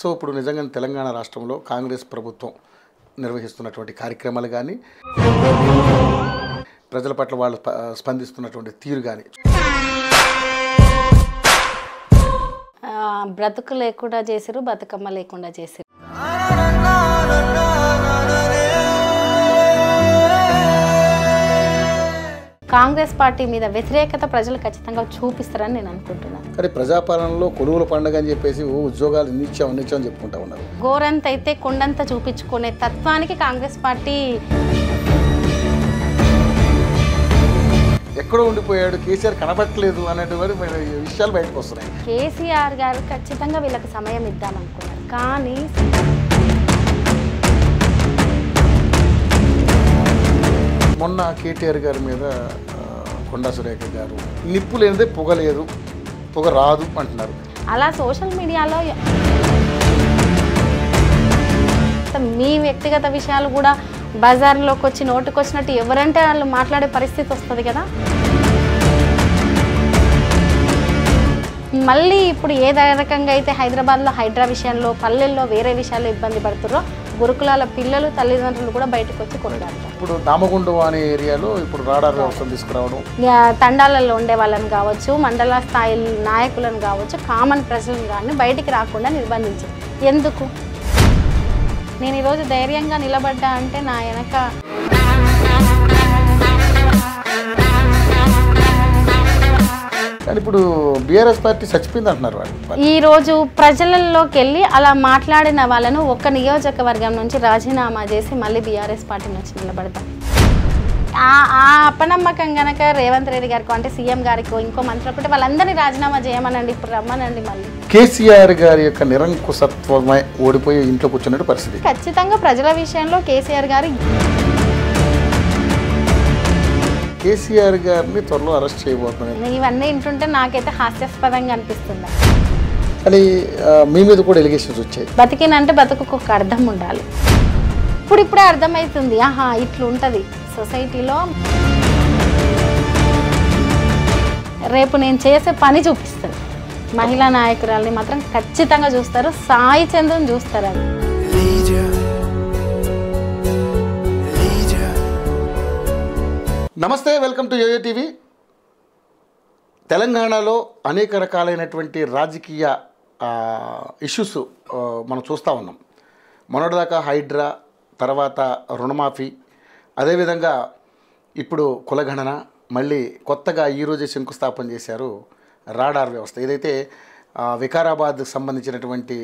So ఇప్పుడు నిజంగా తెలంగాణ రాష్ట్రంలో కాంగ్రెస్ ప్రభుత్వం నిర్వహిస్తున్నటువంటి కార్యక్రమాలు కానీ ప్రజల పట్ల వాళ్ళు స్పందిస్తున్నటువంటి తీరు కానీ బ్రతుకు లేకుండా చేశారు బతుకమ్మ లేకుండా చేశారు కాంగ్రెస్ పార్టీ మీద వ్యతిరేకత ప్రజలు ఖచ్చితంగా చూపిస్తారని నేను అనుకుంటున్నాను కానీ ప్రజాపాలనలో కొనుగోలు పండుగ అని చెప్పేసి ఉద్యోగాలు నిత్యం నిత్యం చెప్పుకుంటా ఉన్నారు ఘోరంత అయితే కొండంత చూపించుకునే తత్వానికి కాంగ్రెస్ పార్టీ ఎక్కడో ఉండిపోయాడు కేసీఆర్ కనబట్టలేదు అనేటువంటి విషయాలు బయటకు వస్తున్నాయి కేసీఆర్ గారు ఖచ్చితంగా వీళ్ళకి సమయం ఇద్దామనుకున్నారు కానీ మొన్న కేటీఆర్ గారి మీద కొండా సురేఖ గారు నిప్పు లేనిదే పొగ లేదు పొగ రాదు అంటున్నారు అలా సోషల్ మీడియాలో మీ వ్యక్తిగత విషయాలు కూడా బజార్లోకి వచ్చి వచ్చినట్టు ఎవరంటే వాళ్ళు మాట్లాడే పరిస్థితి వస్తుంది కదా మళ్ళీ ఇప్పుడు ఏ రకంగా అయితే హైదరాబాద్లో హైడ్రా విషయంలో పల్లెల్లో వేరే విషయాల్లో ఇబ్బంది పడుతుర్రో గురుకులాల పిల్లలు తల్లిదండ్రులు కూడా బయటకు వచ్చి కొనడానికి ఇప్పుడు ఏరియాలో ఇప్పుడు తండాలలో ఉండే వాళ్ళని కావచ్చు మండల స్థాయి నాయకులను కావచ్చు కామన్ ప్రజలను కానీ బయటికి రాకుండా నిర్బంధించారు ఎందుకు నేను ఈరోజు ధైర్యంగా నిలబడ్డా అంటే నా వెనక కానీ ఇప్పుడు బీఆర్ఎస్ పార్టీ చచ్చిపోయింది అంటున్నారు వాళ్ళు ఈ రోజు ప్రజలలోకి వెళ్ళి అలా మాట్లాడిన వాళ్ళను ఒక్క నియోజకవర్గం నుంచి రాజీనామా చేసి మళ్ళీ బీఆర్ఎస్ పార్టీ నుంచి నిలబడతాం ఆ అపనమ్మకం గనక రేవంత్ రెడ్డి గారికి అంటే సీఎం గారికి ఇంకో మంత్రి ఒకటి వాళ్ళందరినీ రాజీనామా చేయమనండి ఇప్పుడు రమ్మనండి మళ్ళీ కేసీఆర్ గారి యొక్క నిరంకుశత్వమై ఓడిపోయి ఇంట్లో కూర్చున్నట్టు పరిస్థితి ఖచ్చితంగా ప్రజల విషయంలో కేసీఆర్ గారు కేసీఆర్ గారిని త్వరలో అరెస్ట్ చేయబోతున్నాయి ఇవన్నీ వింటుంటే నాకైతే హాస్యాస్పదంగా అనిపిస్తుంది అని మీ మీద కూడా ఎలిగేషన్స్ వచ్చాయి బతికేనంటే బతుకు ఒక అర్థం ఉండాలి ఇప్పుడు ఇప్పుడే అర్థమవుతుంది ఆహా ఇట్లు ఉంటుంది సొసైటీలో రేపు నేను చేసే పని చూపిస్తాను మహిళా నాయకురాల్ని మాత్రం ఖచ్చితంగా చూస్తారు సాయి చంద్రుని చూస్తారు అది నమస్తే వెల్కమ్ టు యోయో టీవీ తెలంగాణలో అనేక రకాలైనటువంటి రాజకీయ ఇష్యూస్ మనం చూస్తూ ఉన్నాం మొన్నటిదాకా హైడ్రా తర్వాత రుణమాఫీ అదేవిధంగా ఇప్పుడు కులగణన మళ్ళీ కొత్తగా ఈరోజే శంకుస్థాపన చేశారు రాడార్ వ్యవస్థ ఏదైతే వికారాబాద్కు సంబంధించినటువంటి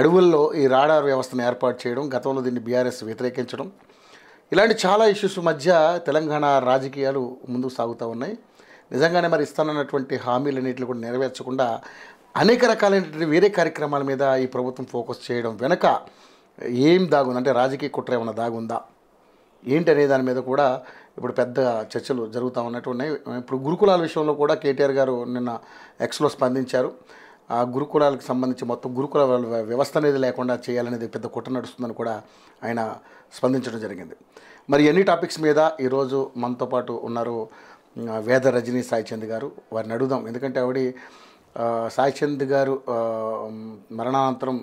అడవుల్లో ఈ రాడార్ వ్యవస్థను ఏర్పాటు చేయడం గతంలో దీన్ని బీఆర్ఎస్ వ్యతిరేకించడం ఇలాంటి చాలా ఇష్యూస్ మధ్య తెలంగాణ రాజకీయాలు ముందుకు సాగుతూ ఉన్నాయి నిజంగానే మరి ఇస్తానన్నటువంటి హామీలు అనేటివి కూడా నెరవేర్చకుండా అనేక రకాలైనటువంటి వేరే కార్యక్రమాల మీద ఈ ప్రభుత్వం ఫోకస్ చేయడం వెనక ఏం దాగుంది అంటే రాజకీయ కుట్ర ఏమైనా దాగుందా ఏంటి అనే దాని మీద కూడా ఇప్పుడు పెద్ద చర్చలు జరుగుతూ ఉన్నట్టు ఉన్నాయి ఇప్పుడు గురుకులాల విషయంలో కూడా కేటీఆర్ గారు నిన్న ఎక్స్లో స్పందించారు ఆ గురుకులాలకు సంబంధించి మొత్తం గురుకుల వ్యవస్థ అనేది లేకుండా చేయాలనేది పెద్ద కుట్ర నడుస్తుందని కూడా ఆయన స్పందించడం జరిగింది మరి ఎన్ని టాపిక్స్ మీద ఈరోజు మనతో పాటు ఉన్నారు వేద రజనీ సాయిచంద్ గారు వారిని అడుగుదాం ఎందుకంటే ఆవిడ సాయిచంద్ గారు మరణానంతరం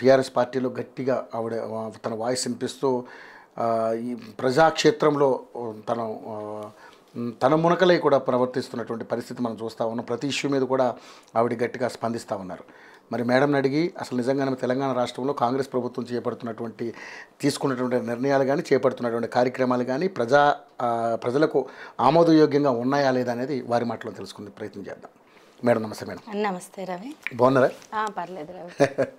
టీఆర్ఎస్ పార్టీలో గట్టిగా ఆవిడ తన వాయిస్ వినిపిస్తూ ఈ ప్రజాక్షేత్రంలో తన తన మునకలై కూడా ప్రవర్తిస్తున్నటువంటి పరిస్థితి మనం చూస్తూ ఉన్నాం ప్రతి ఇష్యూ మీద కూడా ఆవిడ గట్టిగా స్పందిస్తూ ఉన్నారు మరి మేడంని అడిగి అసలు నిజంగానే తెలంగాణ రాష్ట్రంలో కాంగ్రెస్ ప్రభుత్వం చేపడుతున్నటువంటి తీసుకున్నటువంటి నిర్ణయాలు కానీ చేపడుతున్నటువంటి కార్యక్రమాలు కానీ ప్రజా ప్రజలకు ఆమోదయోగ్యంగా ఉన్నాయా లేదా అనేది వారి మాటలో తెలుసుకునే ప్రయత్నం చేద్దాం మేడం నమస్తే మేడం నమస్తే రవి బాగున్నారా పర్లేదు రవి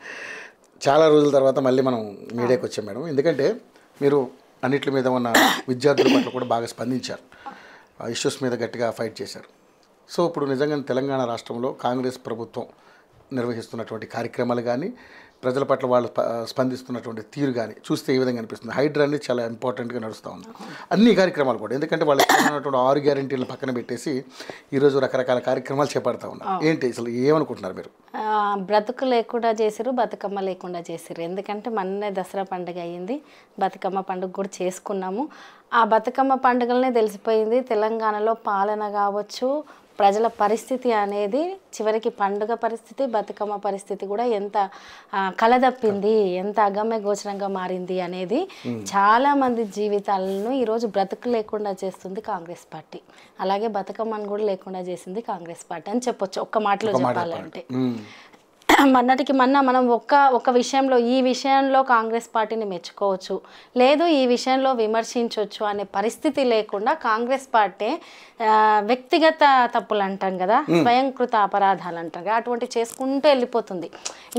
చాలా రోజుల తర్వాత మళ్ళీ మనం మీడియాకి వచ్చాం మేడం ఎందుకంటే మీరు అన్నిటి మీద ఉన్న విద్యార్థుల పట్ల కూడా బాగా స్పందించారు ఇష్యూస్ మీద గట్టిగా ఫైట్ చేశారు సో ఇప్పుడు నిజంగా తెలంగాణ రాష్ట్రంలో కాంగ్రెస్ ప్రభుత్వం నిర్వహిస్తున్నటువంటి కార్యక్రమాలు కానీ ప్రజల పట్ల వాళ్ళు స్పందిస్తున్నటువంటి తీరు కానీ చూస్తే ఏ విధంగా అనిపిస్తుంది హైడ్రా అనేది చాలా ఇంపార్టెంట్గా నడుస్తూ ఉంది అన్ని కార్యక్రమాలు కూడా ఎందుకంటే వాళ్ళు ఉన్నటువంటి ఆరు గ్యారంటీలను పక్కన పెట్టేసి ఈరోజు రకరకాల కార్యక్రమాలు చేపడతా ఉన్నారు ఏంటి అసలు ఏమనుకుంటున్నారు మీరు బ్రతుకు లేకుండా చేసారు బతుకమ్మ లేకుండా చేసారు ఎందుకంటే మొన్నే దసరా పండుగ అయ్యింది బతుకమ్మ పండుగ కూడా చేసుకున్నాము ఆ బతుకమ్మ పండుగలనే తెలిసిపోయింది తెలంగాణలో పాలన కావచ్చు ప్రజల పరిస్థితి అనేది చివరికి పండుగ పరిస్థితి బతుకమ్మ పరిస్థితి కూడా ఎంత కలదప్పింది ఎంత అగమ్య గోచరంగా మారింది అనేది చాలా మంది జీవితాలను ఈరోజు బ్రతుకు లేకుండా చేస్తుంది కాంగ్రెస్ పార్టీ అలాగే బతుకమ్మను కూడా లేకుండా చేసింది కాంగ్రెస్ పార్టీ అని చెప్పొచ్చు ఒక్క మాటలో చెప్పాలంటే మొన్నటికి మొన్న మనం ఒక్క ఒక విషయంలో ఈ విషయంలో కాంగ్రెస్ పార్టీని మెచ్చుకోవచ్చు లేదు ఈ విషయంలో విమర్శించవచ్చు అనే పరిస్థితి లేకుండా కాంగ్రెస్ పార్టీ వ్యక్తిగత తప్పులు అంటాం కదా స్వయంకృత అపరాధాలు అంటాం కదా అటువంటి చేసుకుంటూ వెళ్ళిపోతుంది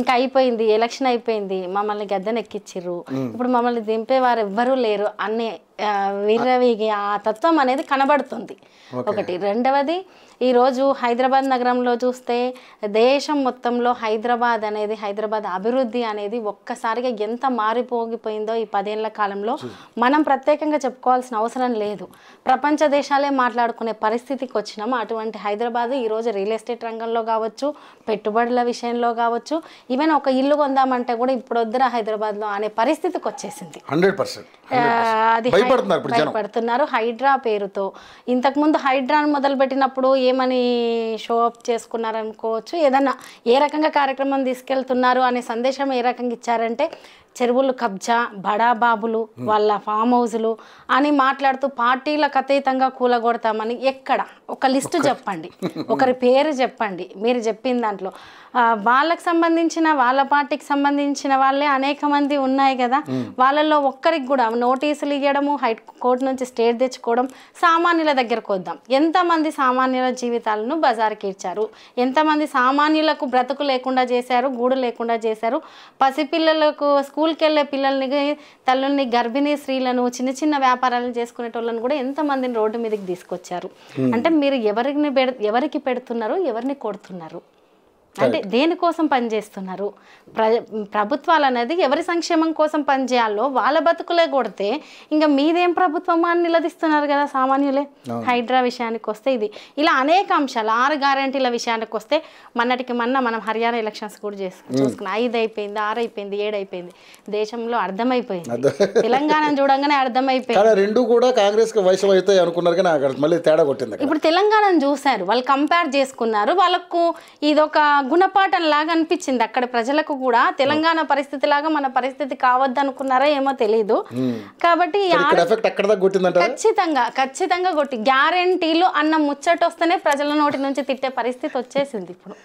ఇంకా అయిపోయింది ఎలక్షన్ అయిపోయింది మమ్మల్ని గద్దెనెక్కిచ్చిర్రు ఇప్పుడు మమ్మల్ని దింపేవారు ఎవ్వరూ లేరు అనే విర్రవీగి ఆ తత్వం అనేది కనబడుతుంది ఒకటి రెండవది ఈరోజు హైదరాబాద్ నగరంలో చూస్తే దేశం మొత్తంలో హైదరాబాద్ అనేది హైదరాబాద్ అభివృద్ధి అనేది ఒక్కసారిగా ఎంత మారిపోగిపోయిందో ఈ పదేళ్ల కాలంలో మనం ప్రత్యేకంగా చెప్పుకోవాల్సిన అవసరం లేదు ప్రపంచ దేశాలే మాట్లాడుకునే పరిస్థితికి వచ్చినాము అటువంటి హైదరాబాద్ ఈరోజు రియల్ ఎస్టేట్ రంగంలో కావచ్చు పెట్టుబడుల విషయంలో కావచ్చు ఈవెన్ ఒక ఇల్లు కొందామంటే కూడా ఇప్పుడు వద్దురా హైదరాబాద్లో అనే పరిస్థితికి వచ్చేసింది హండ్రెడ్ పర్సెంట్ అది భయపడుతున్నారు హైడ్రా పేరుతో ఇంతకుముందు హైడ్రాను మొదలుపెట్టినప్పుడు ఏమని షో అప్ చేసుకున్నారనుకోవచ్చు ఏదన్నా ఏ రకంగా కార్యక్రమం తీసుకెళ్తున్నారు అనే సందేశం ఏ రకంగా ఇచ్చారంటే చెరువులు కబ్జా బడాబాబులు వాళ్ళ ఫామ్ హౌస్లు అని మాట్లాడుతూ పార్టీలకు అతీతంగా కూలగొడతామని ఎక్కడ ఒక లిస్టు చెప్పండి ఒకరి పేరు చెప్పండి మీరు చెప్పిన దాంట్లో వాళ్ళకు సంబంధించిన వాళ్ళ పార్టీకి సంబంధించిన వాళ్ళే అనేక మంది ఉన్నాయి కదా వాళ్ళల్లో ఒక్కరికి కూడా నోటీసులు ఇవ్వడము హైట్ కోర్టు నుంచి స్టేట్ తెచ్చుకోవడం సామాన్యుల దగ్గరకు వద్దాం ఎంతమంది సామాన్యుల జీవితాలను బజార్కి ఇచ్చారు ఎంతమంది సామాన్యులకు బ్రతుకు లేకుండా చేశారు గూడు లేకుండా చేశారు పసిపిల్లలకు స్కూల్ స్కూల్కి వెళ్ళే పిల్లల్ని తల్లుల్ని గర్భిణీ స్త్రీలను చిన్న చిన్న వ్యాపారాలు వాళ్ళని కూడా ఎంతమందిని రోడ్డు మీదకి తీసుకొచ్చారు అంటే మీరు ఎవరిని ఎవరికి పెడుతున్నారు ఎవరిని కొడుతున్నారు అంటే దేనికోసం పనిచేస్తున్నారు ప్ర ప్రభుత్వాలు అనేది ఎవరి సంక్షేమం కోసం పనిచేయాలో వాళ్ళ బతుకులే కొడితే ఇంకా మీదేం ప్రభుత్వమా అని నిలదీస్తున్నారు కదా సామాన్యులే హైడ్రా విషయానికి వస్తే ఇది ఇలా అనేక అంశాలు ఆరు గ్యారంటీల విషయానికి వస్తే మొన్నటికి మన్న మనం హర్యానా ఎలక్షన్స్ కూడా చేసుకుని చూసుకుని ఐదు అయిపోయింది ఆరు అయిపోయింది ఏడు అయిపోయింది దేశంలో అర్థమైపోయింది తెలంగాణ చూడంగానే అర్థమైపోయింది రెండు కూడా కాంగ్రెస్ అనుకున్నారు మళ్ళీ తేడా కొట్టింది ఇప్పుడు తెలంగాణను చూశారు వాళ్ళు కంపేర్ చేసుకున్నారు వాళ్ళకు ఇదొక గుణపాఠం లాగా అనిపించింది అక్కడ ప్రజలకు కూడా తెలంగాణ పరిస్థితి లాగా మన పరిస్థితి కావద్దు అనుకున్నారా ఏమో తెలియదు కాబట్టి ఖచ్చితంగా ఖచ్చితంగా కొట్టి గ్యారంటీలు అన్న ముచ్చట వస్తేనే ప్రజల నోటి నుంచి తిట్టే పరిస్థితి వచ్చేసింది ఇప్పుడు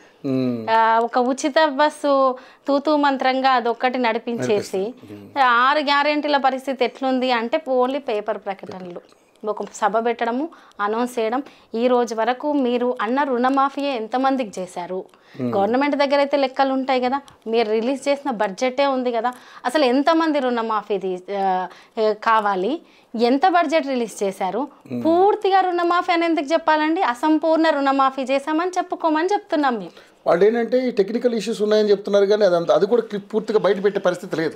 ఒక ఉచిత బస్సు తూతూ మంత్రంగా అదొక్కటి నడిపించేసి ఆరు గ్యారంటీల పరిస్థితి ఎట్లుంది అంటే ఓన్లీ పేపర్ ప్రకటనలు ఒక సభ పెట్టడము అనౌన్స్ చేయడం ఈ రోజు వరకు మీరు అన్న రుణమాఫీ ఎంతమందికి చేశారు గవర్నమెంట్ దగ్గర అయితే లెక్కలు ఉంటాయి కదా మీరు రిలీజ్ చేసిన బడ్జెటే ఉంది కదా అసలు ఎంతమంది రుణమాఫీ కావాలి ఎంత బడ్జెట్ రిలీజ్ చేశారు పూర్తిగా రుణమాఫీ అని ఎందుకు చెప్పాలండి అసంపూర్ణ రుణమాఫీ చేశామని చెప్పుకోమని చెప్తున్నాం మేము వాళ్ళు ఏంటంటే ఈ టెక్నికల్ ఇష్యూస్ ఉన్నాయని చెప్తున్నారు కానీ అదంతా అది కూడా పూర్తిగా బయట పెట్టే పరిస్థితి లేదు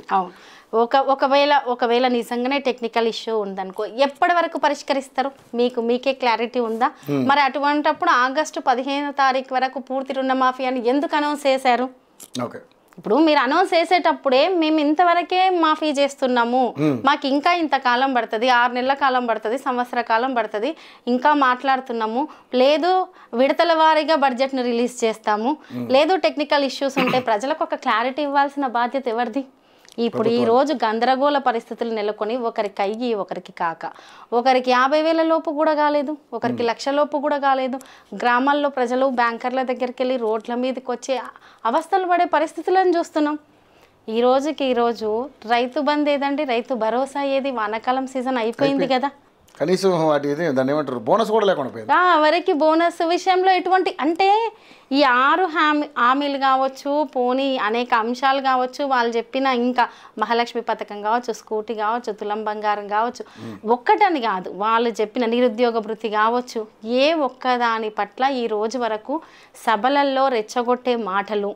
ఒక ఒకవేళ ఒకవేళ నిజంగానే టెక్నికల్ ఇష్యూ ఉందనుకో ఎప్పటి వరకు పరిష్కరిస్తారు మీకు మీకే క్లారిటీ ఉందా మరి అటువంటప్పుడు ఆగస్టు పదిహేను తారీఖు వరకు పూర్తి రుణమాఫీ అని ఎందుకు అనౌన్స్ చేశారు ఓకే ఇప్పుడు మీరు అనౌన్స్ చేసేటప్పుడే మేము ఇంతవరకే మాఫీ చేస్తున్నాము మాకు ఇంకా ఇంత కాలం పడుతుంది ఆరు నెలల కాలం పడుతుంది సంవత్సర కాలం పడుతుంది ఇంకా మాట్లాడుతున్నాము లేదు విడతల వారీగా బడ్జెట్ను రిలీజ్ చేస్తాము లేదు టెక్నికల్ ఇష్యూస్ ఉంటే ప్రజలకు ఒక క్లారిటీ ఇవ్వాల్సిన బాధ్యత ఎవరిది ఇప్పుడు ఈ రోజు గందరగోళ పరిస్థితులు నెలకొని ఒకరికి అయ్యి ఒకరికి కాక ఒకరికి యాభై వేల లోపు కూడా కాలేదు ఒకరికి లక్ష లోపు కూడా కాలేదు గ్రామాల్లో ప్రజలు బ్యాంకర్ల దగ్గరికి వెళ్ళి రోడ్ల మీదకి వచ్చే అవస్థలు పడే పరిస్థితులను చూస్తున్నాం ఈ రోజుకి ఈరోజు రైతు బంద్ ఏదండి రైతు భరోసా ఏది వానాకాలం సీజన్ అయిపోయింది కదా కనీసం వాటి దాన్ని ఏమంటారు బోనస్ కూడా లేకుండా పోయింది వరకు బోనస్ విషయంలో ఎటువంటి అంటే ఈ ఆరు హామీ హామీలు కావచ్చు పోనీ అనేక అంశాలు కావచ్చు వాళ్ళు చెప్పిన ఇంకా మహాలక్ష్మి పథకం కావచ్చు స్కూటీ కావచ్చు తులం బంగారం కావచ్చు ఒక్కటని కాదు వాళ్ళు చెప్పిన నిరుద్యోగ వృత్తి కావచ్చు ఏ ఒక్క దాని పట్ల ఈ రోజు వరకు సభలల్లో రెచ్చగొట్టే మాటలు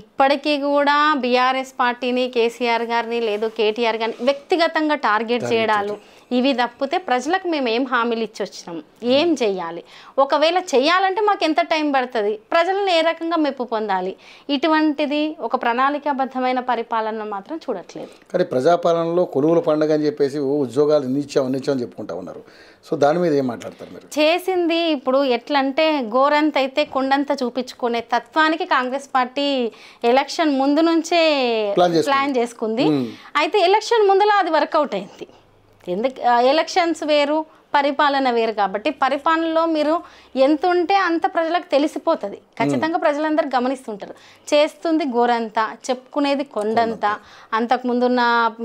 ఇప్పటికీ కూడా బీఆర్ఎస్ పార్టీని కేసీఆర్ గారిని లేదు కేటీఆర్ గారిని వ్యక్తిగతంగా టార్గెట్ చేయడాలు ఇవి తప్పితే ప్రజలకు మేము ఏం హామీలు ఇచ్చి వచ్చినాం ఏం చేయాలి ఒకవేళ చేయాలంటే మాకు ఎంత టైం పడుతుంది ప్రజలను ఏ రకంగా మెప్పు పొందాలి ఇటువంటిది ఒక ప్రణాళికాబద్ధమైన పరిపాలన మాత్రం చూడట్లేదు కానీ ప్రజాపాలనలో కొలువుల పండుగ అని చెప్పేసి ఉద్యోగాలు నిత్యం నిత్యం చెప్పుకుంటా ఉన్నారు సో దాని మీద ఏం మాట్లాడతారు మీరు చేసింది ఇప్పుడు ఎట్లంటే గోరంత అయితే కొండంత చూపించుకునే తత్వానికి కాంగ్రెస్ పార్టీ ఎలక్షన్ ముందు నుంచే ప్లాన్ చేసుకుంది అయితే ఎలక్షన్ ముందులా అది వర్కౌట్ అయింది ఎందుకు ఎలక్షన్స్ వేరు పరిపాలన వేరు కాబట్టి పరిపాలనలో మీరు ఎంత ఉంటే అంత ప్రజలకు తెలిసిపోతుంది ఖచ్చితంగా ప్రజలందరూ గమనిస్తుంటారు చేస్తుంది గోరంత చెప్పుకునేది కొండంత అంతకు ముందున్న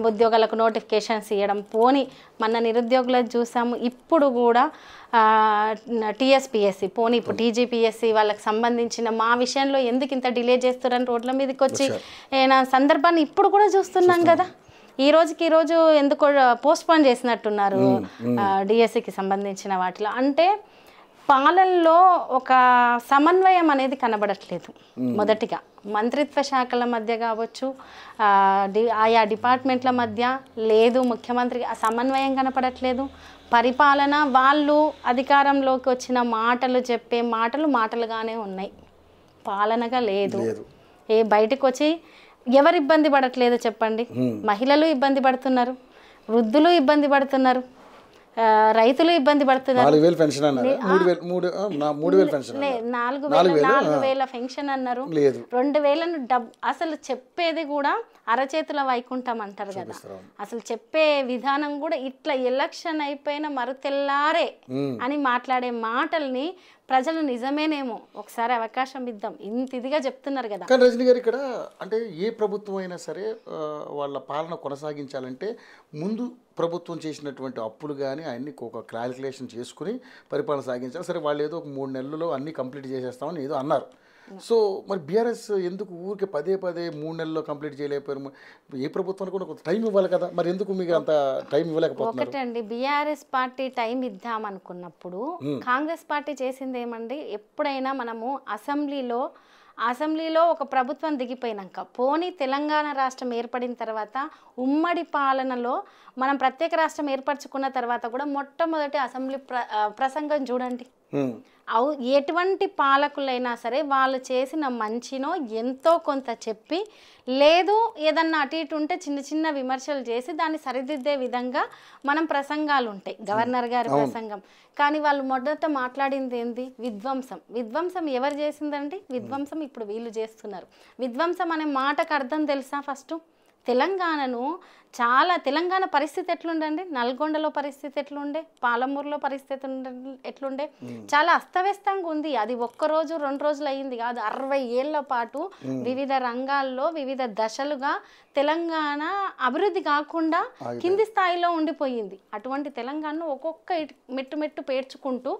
ఉద్యోగాలకు నోటిఫికేషన్స్ ఇవ్వడం పోని మన నిరుద్యోగులకు చూసాము ఇప్పుడు కూడా టీఎస్పిఎస్సి పోనీ ఇప్పుడు టీజీపీఎస్సి వాళ్ళకి సంబంధించిన మా విషయంలో ఎందుకు ఇంత డిలే చేస్తున్నారని రోడ్ల మీదకి వచ్చి సందర్భాన్ని ఇప్పుడు కూడా చూస్తున్నాం కదా ఈ రోజుకి ఈ రోజు ఎందుకు పోస్ట్ పోన్ చేసినట్టున్నారు డిఎస్సికి e సంబంధించిన వాటిలో అంటే పాలనలో ఒక సమన్వయం అనేది కనబడట్లేదు మొదటిగా మంత్రిత్వ శాఖల మధ్య కావచ్చు ఆయా డిపార్ట్మెంట్ల మధ్య లేదు ముఖ్యమంత్రి సమన్వయం కనపడట్లేదు పరిపాలన వాళ్ళు అధికారంలోకి వచ్చిన మాటలు చెప్పే మాటలు మాటలుగానే ఉన్నాయి పాలనగా లేదు ఏ బయటకు వచ్చి ఎవరు ఇబ్బంది పడట్లేదో చెప్పండి మహిళలు ఇబ్బంది పడుతున్నారు వృద్ధులు ఇబ్బంది పడుతున్నారు రైతులు ఇబ్బంది పడుతున్నారు నాలుగు నాలుగు వేల పెన్షన్ అన్నారు రెండు వేలను అసలు చెప్పేది కూడా అరచేతుల వైకుంఠం అంటారు కదా అసలు చెప్పే విధానం కూడా ఇట్లా ఎలక్షన్ అయిపోయిన మరుతెల్లారే అని మాట్లాడే మాటల్ని ప్రజలు నిజమేనేమో ఒకసారి అవకాశం ఇద్దాం ఇంత ఇదిగా చెప్తున్నారు కదా రజనీ గారు ఇక్కడ అంటే ఏ ప్రభుత్వం అయినా సరే వాళ్ళ పాలన కొనసాగించాలంటే ముందు ప్రభుత్వం చేసినటువంటి అప్పులు కానీ అన్ని ఒక క్యాలిక్యులేషన్ చేసుకుని పరిపాలన సాగించాలి సరే వాళ్ళు ఏదో ఒక మూడు నెలల్లో అన్నీ కంప్లీట్ చేసేస్తామని ఏదో అన్నారు సో మరి బీఆర్ఎస్ ఎందుకు ఊరికి పదే పదే మూడు నెలల్లో కంప్లీట్ చేయలేకపోయారు ఏ ప్రభుత్వానికి కూడా కొంత టైం ఇవ్వాలి కదా మరి ఎందుకు మీకు అంత టైం ఇవ్వలేకపోతున్నారు ఒకటండి బీఆర్ఎస్ పార్టీ టైం ఇద్దాం అనుకున్నప్పుడు కాంగ్రెస్ పార్టీ చేసింది ఏమండి ఎప్పుడైనా మనము అసెంబ్లీలో అసెంబ్లీలో ఒక ప్రభుత్వం దిగిపోయినాక పోనీ తెలంగాణ రాష్ట్రం ఏర్పడిన తర్వాత ఉమ్మడి పాలనలో మనం ప్రత్యేక రాష్ట్రం ఏర్పరచుకున్న తర్వాత కూడా మొట్టమొదటి అసెంబ్లీ ప్ర ప్రసంగం చూడండి అవు ఎటువంటి పాలకులైనా సరే వాళ్ళు చేసిన మంచినో ఎంతో కొంత చెప్పి లేదు ఏదన్నా అటు ఇటు ఉంటే చిన్న చిన్న విమర్శలు చేసి దాన్ని సరిదిద్దే విధంగా మనం ప్రసంగాలు ఉంటాయి గవర్నర్ గారి ప్రసంగం కానీ వాళ్ళు మొదట మాట్లాడింది ఏంది విధ్వంసం విధ్వంసం ఎవరు చేసిందండి విధ్వంసం ఇప్పుడు వీళ్ళు చేస్తున్నారు విధ్వంసం అనే మాటకు అర్థం తెలుసా ఫస్ట్ తెలంగాణను చాలా తెలంగాణ పరిస్థితి ఎట్లుండండి నల్గొండలో పరిస్థితి ఎట్లుండే పాలమూరులో పరిస్థితి ఎట్లుండే చాలా అస్తవ్యస్తంగా ఉంది అది ఒక్కరోజు రెండు రోజులు అయ్యింది కాదు అరవై ఏళ్ల పాటు వివిధ రంగాల్లో వివిధ దశలుగా తెలంగాణ అభివృద్ధి కాకుండా కింది స్థాయిలో ఉండిపోయింది అటువంటి తెలంగాణను ఒక్కొక్క మెట్టు మెట్టు పేర్చుకుంటూ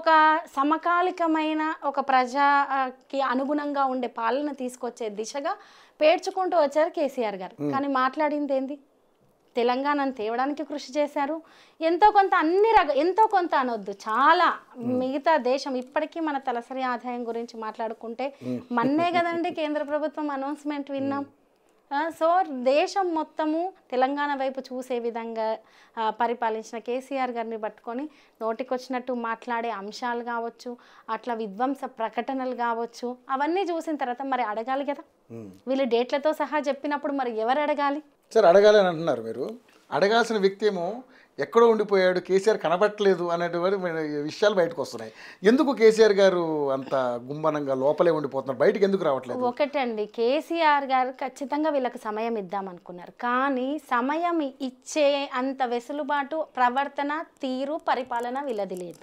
ఒక సమకాలికమైన ఒక ప్రజాకి అనుగుణంగా ఉండే పాలన తీసుకొచ్చే దిశగా పేర్చుకుంటూ వచ్చారు కేసీఆర్ గారు కానీ మాట్లాడింది ఏంది తెలంగాణను తేవడానికి కృషి చేశారు ఎంతో కొంత అన్ని రక ఎంతో కొంత అనొద్దు చాలా మిగతా దేశం ఇప్పటికీ మన తలసరి ఆదాయం గురించి మాట్లాడుకుంటే మన్నే కదండి కేంద్ర ప్రభుత్వం అనౌన్స్మెంట్ విన్నాం సో దేశం మొత్తము తెలంగాణ వైపు చూసే విధంగా పరిపాలించిన కేసీఆర్ గారిని పట్టుకొని నోటికొచ్చినట్టు మాట్లాడే అంశాలు కావచ్చు అట్లా విధ్వంస ప్రకటనలు కావచ్చు అవన్నీ చూసిన తర్వాత మరి అడగాలి కదా వీళ్ళు డేట్లతో సహా చెప్పినప్పుడు మరి ఎవరు అడగాలి సరే అడగాలి అని అంటున్నారు మీరు అడగాల్సిన వ్యక్తి ఏమో ఎక్కడో ఉండిపోయాడు కేసీఆర్ కనబట్టలేదు అనేటువంటి విషయాలు బయటకు వస్తున్నాయి ఎందుకు కేసీఆర్ గారు అంత గుమ్మనంగా లోపలే ఉండిపోతున్నారు బయటకు ఎందుకు రావట్లేదు ఒకటండి కేసీఆర్ గారు ఖచ్చితంగా వీళ్ళకి సమయం ఇద్దాం అనుకున్నారు కానీ సమయం ఇచ్చే అంత వెసులుబాటు ప్రవర్తన తీరు పరిపాలన వీళ్ళది లేదు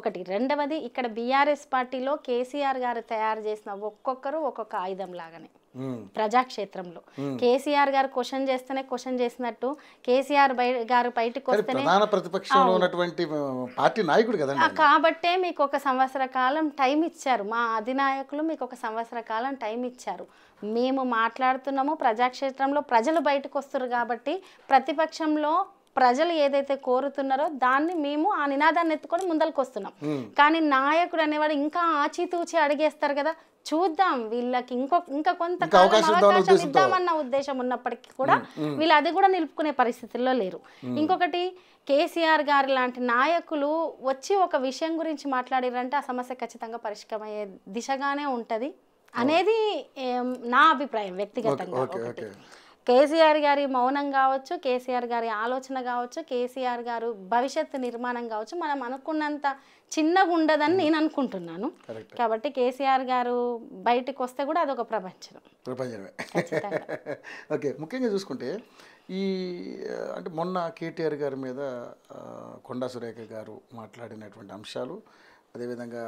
ఒకటి రెండవది ఇక్కడ బీఆర్ఎస్ పార్టీలో కేసీఆర్ గారు తయారు చేసిన ఒక్కొక్కరు ఒక్కొక్క ఆయుధం లాగానే ప్రజాక్షేత్రంలో కేసీఆర్ గారు క్వశ్చన్ చేస్తేనే క్వశ్చన్ చేసినట్టు కేసీఆర్ గారు బయటకు వస్తేనే ప్రతిపక్షంలో ఉన్నటువంటి కాబట్టే మీకు ఒక సంవత్సర కాలం టైం ఇచ్చారు మా అధినాయకులు మీకు ఒక సంవత్సర కాలం టైం ఇచ్చారు మేము మాట్లాడుతున్నాము ప్రజాక్షేత్రంలో ప్రజలు బయటకు వస్తారు కాబట్టి ప్రతిపక్షంలో ప్రజలు ఏదైతే కోరుతున్నారో దాన్ని మేము ఆ నినాదాన్ని ఎత్తుకొని ముందరికి వస్తున్నాం కానీ నాయకుడు అనేవాడు ఇంకా ఆచితూచి అడిగేస్తారు కదా చూద్దాం వీళ్ళకి ఇంకో ఇంకా కొంత అవకాశం ఇద్దామన్న ఉద్దేశం ఉన్నప్పటికీ కూడా వీళ్ళు అది కూడా నిలుపుకునే పరిస్థితుల్లో లేరు ఇంకొకటి కేసీఆర్ గారు లాంటి నాయకులు వచ్చి ఒక విషయం గురించి మాట్లాడారంటే ఆ సమస్య ఖచ్చితంగా పరిష్కారమయ్యే దిశగానే ఉంటుంది అనేది నా అభిప్రాయం వ్యక్తిగతంగా కేసీఆర్ గారి మౌనం కావచ్చు కేసీఆర్ గారి ఆలోచన కావచ్చు కేసీఆర్ గారు భవిష్యత్తు నిర్మాణం కావచ్చు మనం అనుకున్నంత చిన్నగా ఉండదని నేను అనుకుంటున్నాను కాబట్టి కేసీఆర్ గారు బయటకు వస్తే కూడా అదొక ప్రపంచం ప్రపంచమే ఓకే ముఖ్యంగా చూసుకుంటే ఈ అంటే మొన్న కేటీఆర్ గారి మీద కొండా సురేఖ గారు మాట్లాడినటువంటి అంశాలు అదేవిధంగా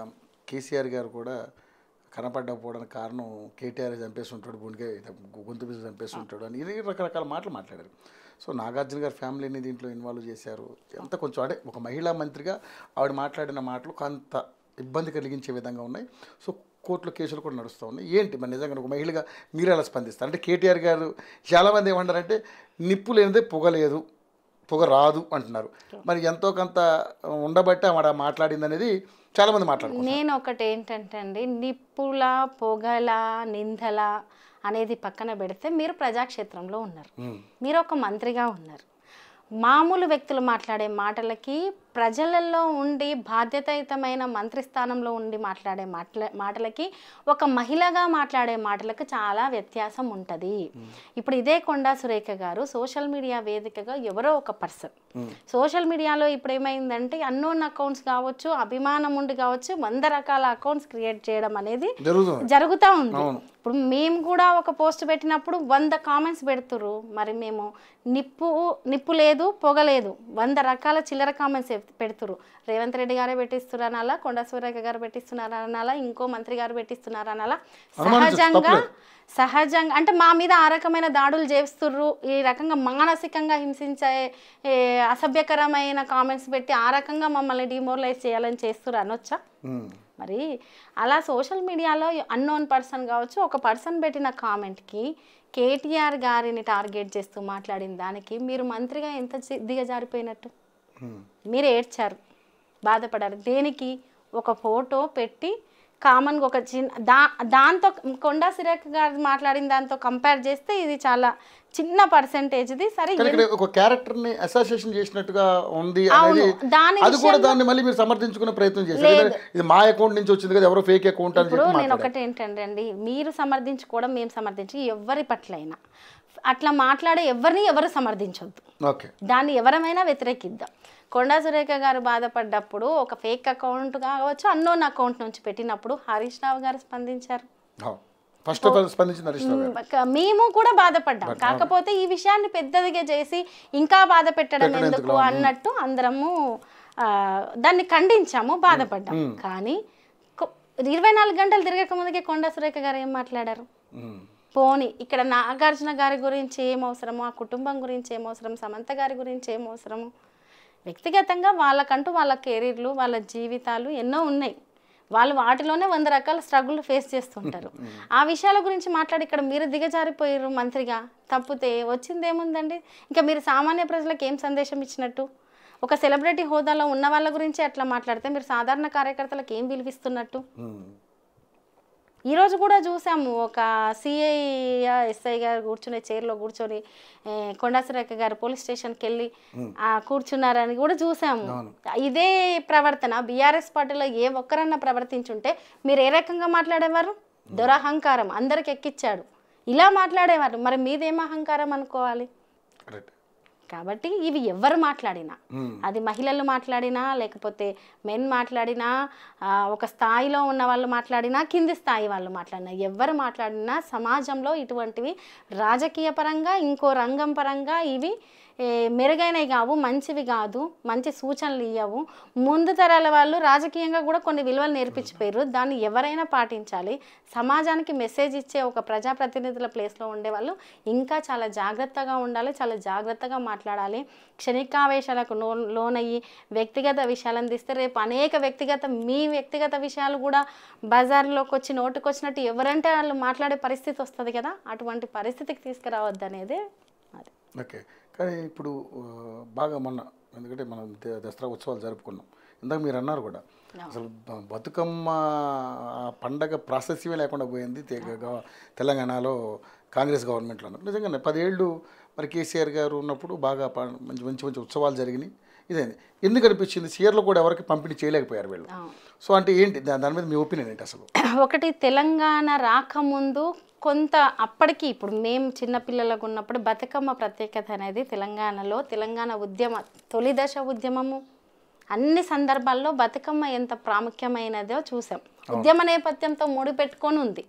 కేసీఆర్ గారు కూడా కనపడకపోవడానికి కారణం కేటీఆర్ చంపేసి ఉంటాడు గుండె గొంతు మీద చంపేసి ఉంటాడు అని ఇది రకరకాల మాటలు మాట్లాడారు సో నాగార్జున గారి ఫ్యామిలీని దీంట్లో ఇన్వాల్వ్ చేశారు ఎంత కొంచెం అంటే ఒక మహిళా మంత్రిగా ఆవిడ మాట్లాడిన మాటలు కొంత ఇబ్బంది కలిగించే విధంగా ఉన్నాయి సో కోర్టులో కేసులు కూడా నడుస్తూ ఉన్నాయి ఏంటి మరి నిజంగా ఒక మహిళగా మీరు ఎలా స్పందిస్తారు అంటే కేటీఆర్ గారు చాలామంది ఏమంటారంటే నిప్పు లేనిదే పొగలేదు పొగ రాదు అంటున్నారు మరి ఎంతో కొంత ఉండబట్టే ఆవిడ మాట్లాడింది అనేది చాలా మంది మాట్లాడుతుంది నేను ఒకటి ఏంటంటే అండి నిప్పుల పొగల నిందల అనేది పక్కన పెడితే మీరు ప్రజాక్షేత్రంలో ఉన్నారు మీరు ఒక మంత్రిగా ఉన్నారు మామూలు వ్యక్తులు మాట్లాడే మాటలకి ప్రజలలో ఉండి బాధ్యతాయుతమైన మంత్రి స్థానంలో ఉండి మాట్లాడే మాటల మాటలకి ఒక మహిళగా మాట్లాడే మాటలకు చాలా వ్యత్యాసం ఉంటుంది ఇప్పుడు ఇదే కొండా సురేఖ గారు సోషల్ మీడియా వేదికగా ఎవరో ఒక పర్సన్ సోషల్ మీడియాలో ఇప్పుడు ఏమైందంటే అన్నోన్ అకౌంట్స్ కావచ్చు అభిమానం ఉండి కావచ్చు వంద రకాల అకౌంట్స్ క్రియేట్ చేయడం అనేది జరుగుతూ ఉంది ఇప్పుడు మేము కూడా ఒక పోస్ట్ పెట్టినప్పుడు వంద కామెంట్స్ పెడుతురు మరి మేము నిప్పు నిప్పు లేదు పొగలేదు వంద రకాల చిల్లర కామెంట్స్ పెడుతురు రేవంత్ రెడ్డి గారే అలా కొండ సూర్యక గారు పెట్టిస్తున్నారు అనాలా ఇంకో మంత్రి గారు పెట్టిస్తున్నారు అనాలా సహజంగా సహజంగా అంటే మా మీద ఆ రకమైన దాడులు చేస్తుర్రు ఈ రకంగా మానసికంగా హింసించే అసభ్యకరమైన కామెంట్స్ పెట్టి ఆ రకంగా మమ్మల్ని డిమోరలైజ్ చేయాలని చేస్తుర్రు అనొచ్చా మరి అలా సోషల్ మీడియాలో అన్నోన్ పర్సన్ కావచ్చు ఒక పర్సన్ పెట్టిన కామెంట్కి కేటీఆర్ గారిని టార్గెట్ చేస్తూ మాట్లాడిన దానికి మీరు మంత్రిగా ఎంత దిగజారిపోయినట్టు మీరు ఏడ్చారు బాధపడారు దేనికి ఒక ఫోటో పెట్టి కామన్గా ఒక చిన్న దా దాంతో కొండా సిరాక్ గారు మాట్లాడిన దాంతో కంపేర్ చేస్తే ఇది చాలా చిన్న పర్సెంటేజ్ది సరే ఒక క్యారెక్టర్ని అసోసియేషన్ చేసినట్టుగా ఉంది దాని అది కూడా దాన్ని మళ్ళీ మీరు సమర్థించుకునే ప్రయత్నం చేశారు ఇది మా అకౌంట్ నుంచి వచ్చింది కదా ఎవరో ఫేక్ అకౌంట్ అని నేను ఒకటి ఏంటంటే అండి మీరు సమర్థించుకోవడం మేము సమర్థించి ఎవరి పట్లైనా అట్లా మాట్లాడే ఎవరిని ఎవరు సమర్థించవద్దు దాన్ని ఎవరమైనా వ్యతిరేకిద్దాం కొండా సురేఖ గారు బాధపడ్డప్పుడు ఒక ఫేక్ అకౌంట్ కావచ్చు అన్నోన్ అకౌంట్ నుంచి పెట్టినప్పుడు హరీష్ రావు గారు స్పందించారు మేము కూడా బాధపడ్డాం కాకపోతే ఈ విషయాన్ని పెద్దదిగా చేసి ఇంకా బాధ పెట్టడం ఎందుకు అన్నట్టు అందరము దాన్ని ఖండించాము బాధపడ్డాం కానీ ఇరవై నాలుగు గంటలు తిరగక ముందుకే కొండా సురేఖ గారు ఏం మాట్లాడారు పోని ఇక్కడ నాగార్జున గారి గురించి ఏమవసరము ఆ కుటుంబం గురించి ఏమవసరం సమంత గారి గురించి ఏమవసరము వ్యక్తిగతంగా వాళ్ళకంటూ వాళ్ళ కెరీర్లు వాళ్ళ జీవితాలు ఎన్నో ఉన్నాయి వాళ్ళు వాటిలోనే వంద రకాల స్ట్రగుల్ ఫేస్ చేస్తుంటారు ఆ విషయాల గురించి మాట్లాడి ఇక్కడ మీరు దిగజారిపోయారు మంత్రిగా తప్పితే వచ్చిందేముందండి ఇంకా మీరు సామాన్య ప్రజలకు ఏం సందేశం ఇచ్చినట్టు ఒక సెలబ్రిటీ హోదాలో ఉన్న వాళ్ళ గురించి అట్లా మాట్లాడితే మీరు సాధారణ కార్యకర్తలకు ఏం విలువిస్తున్నట్టు ఈరోజు కూడా చూసాము ఒక సిఐ ఎస్ఐ గారు కూర్చుని చైర్లో కూర్చొని కొండాసరేఖ గారు పోలీస్ స్టేషన్కి వెళ్ళి కూర్చున్నారని కూడా చూసాము ఇదే ప్రవర్తన బీఆర్ఎస్ పార్టీలో ఏ ఒక్కరన్నా ప్రవర్తించుంటే మీరు ఏ రకంగా మాట్లాడేవారు దురహంకారం అందరికి ఎక్కిచ్చాడు ఇలా మాట్లాడేవారు మరి మీదేం అహంకారం అనుకోవాలి కాబట్టి ఇవి ఎవరు మాట్లాడినా అది మహిళలు మాట్లాడినా లేకపోతే మెన్ మాట్లాడినా ఒక స్థాయిలో ఉన్న వాళ్ళు మాట్లాడినా కింది స్థాయి వాళ్ళు మాట్లాడినా ఎవరు మాట్లాడినా సమాజంలో ఇటువంటివి రాజకీయ పరంగా ఇంకో రంగం పరంగా ఇవి మెరుగైనవి కావు మంచివి కాదు మంచి సూచనలు ఇవ్వవు ముందు తరాల వాళ్ళు రాజకీయంగా కూడా కొన్ని విలువలు నేర్పించిపోయారు దాన్ని ఎవరైనా పాటించాలి సమాజానికి మెసేజ్ ఇచ్చే ఒక ప్రజాప్రతినిధుల ప్లేస్లో ఉండేవాళ్ళు ఇంకా చాలా జాగ్రత్తగా ఉండాలి చాలా జాగ్రత్తగా మాట్లాడాలి క్షణికావేశాలకు లో లోనయ్యి వ్యక్తిగత విషయాలను తీస్తే రేపు అనేక వ్యక్తిగత మీ వ్యక్తిగత విషయాలు కూడా బజార్లోకి వచ్చి వచ్చినట్టు ఎవరంటే వాళ్ళు మాట్లాడే పరిస్థితి వస్తుంది కదా అటువంటి పరిస్థితికి తీసుకురావద్దు అనేది అది ఓకే కానీ ఇప్పుడు బాగా మొన్న ఎందుకంటే మనం దసరా ఉత్సవాలు జరుపుకున్నాం ఇందాక మీరు అన్నారు కూడా అసలు బతుకమ్మ పండగ ప్రాసెస్యమే లేకుండా పోయింది తెలంగాణలో కాంగ్రెస్ గవర్నమెంట్లో నిజంగానే పదేళ్ళు మరి కేసీఆర్ గారు ఉన్నప్పుడు బాగా మంచి మంచి మంచి ఉత్సవాలు జరిగినాయి ఇదే ఎందుకు అనిపించింది సీఆర్లో కూడా ఎవరికి పంపిణీ చేయలేకపోయారు వీళ్ళు సో అంటే ఏంటి దాని మీద మీ ఒపీనియన్ ఏంటి అసలు ఒకటి తెలంగాణ రాకముందు కొంత అప్పటికి ఇప్పుడు మేము చిన్నపిల్లలకు ఉన్నప్పుడు బతుకమ్మ ప్రత్యేకత అనేది తెలంగాణలో తెలంగాణ ఉద్యమ తొలి దశ ఉద్యమము అన్ని సందర్భాల్లో బతుకమ్మ ఎంత ప్రాముఖ్యమైనదో చూసాం ఉద్యమ నేపథ్యంతో ముడి పెట్టుకొని ఉంది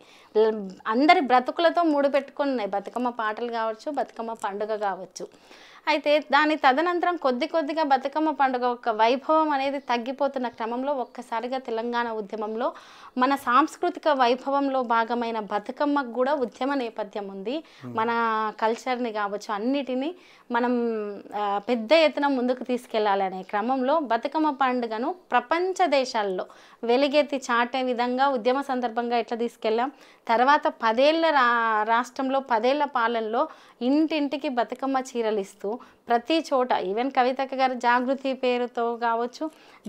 అందరి బ్రతుకులతో ముడి పెట్టుకొని ఉన్నాయి బతుకమ్మ పాటలు కావచ్చు బతుకమ్మ పండుగ కావచ్చు అయితే దాని తదనంతరం కొద్ది కొద్దిగా బతుకమ్మ పండుగ యొక్క వైభవం అనేది తగ్గిపోతున్న క్రమంలో ఒక్కసారిగా తెలంగాణ ఉద్యమంలో మన సాంస్కృతిక వైభవంలో భాగమైన బతుకమ్మకు కూడా ఉద్యమ నేపథ్యం ఉంది మన కల్చర్ని కావచ్చు అన్నిటినీ మనం పెద్ద ఎత్తున ముందుకు తీసుకెళ్లాలనే క్రమంలో బతుకమ్మ పండుగను ప్రపంచ దేశాల్లో వెలుగెత్తి చాటే విధంగా ఉద్యమ సందర్భంగా ఎట్లా తీసుకెళ్ళాం తర్వాత పదేళ్ల రా రాష్ట్రంలో పదేళ్ల పాలనలో ఇంటింటికి బతుకమ్మ చీరలు ఇస్తూ ప్రతి చోట ఈవెన్ కవిత గారు జాగృతి పేరుతో కావచ్చు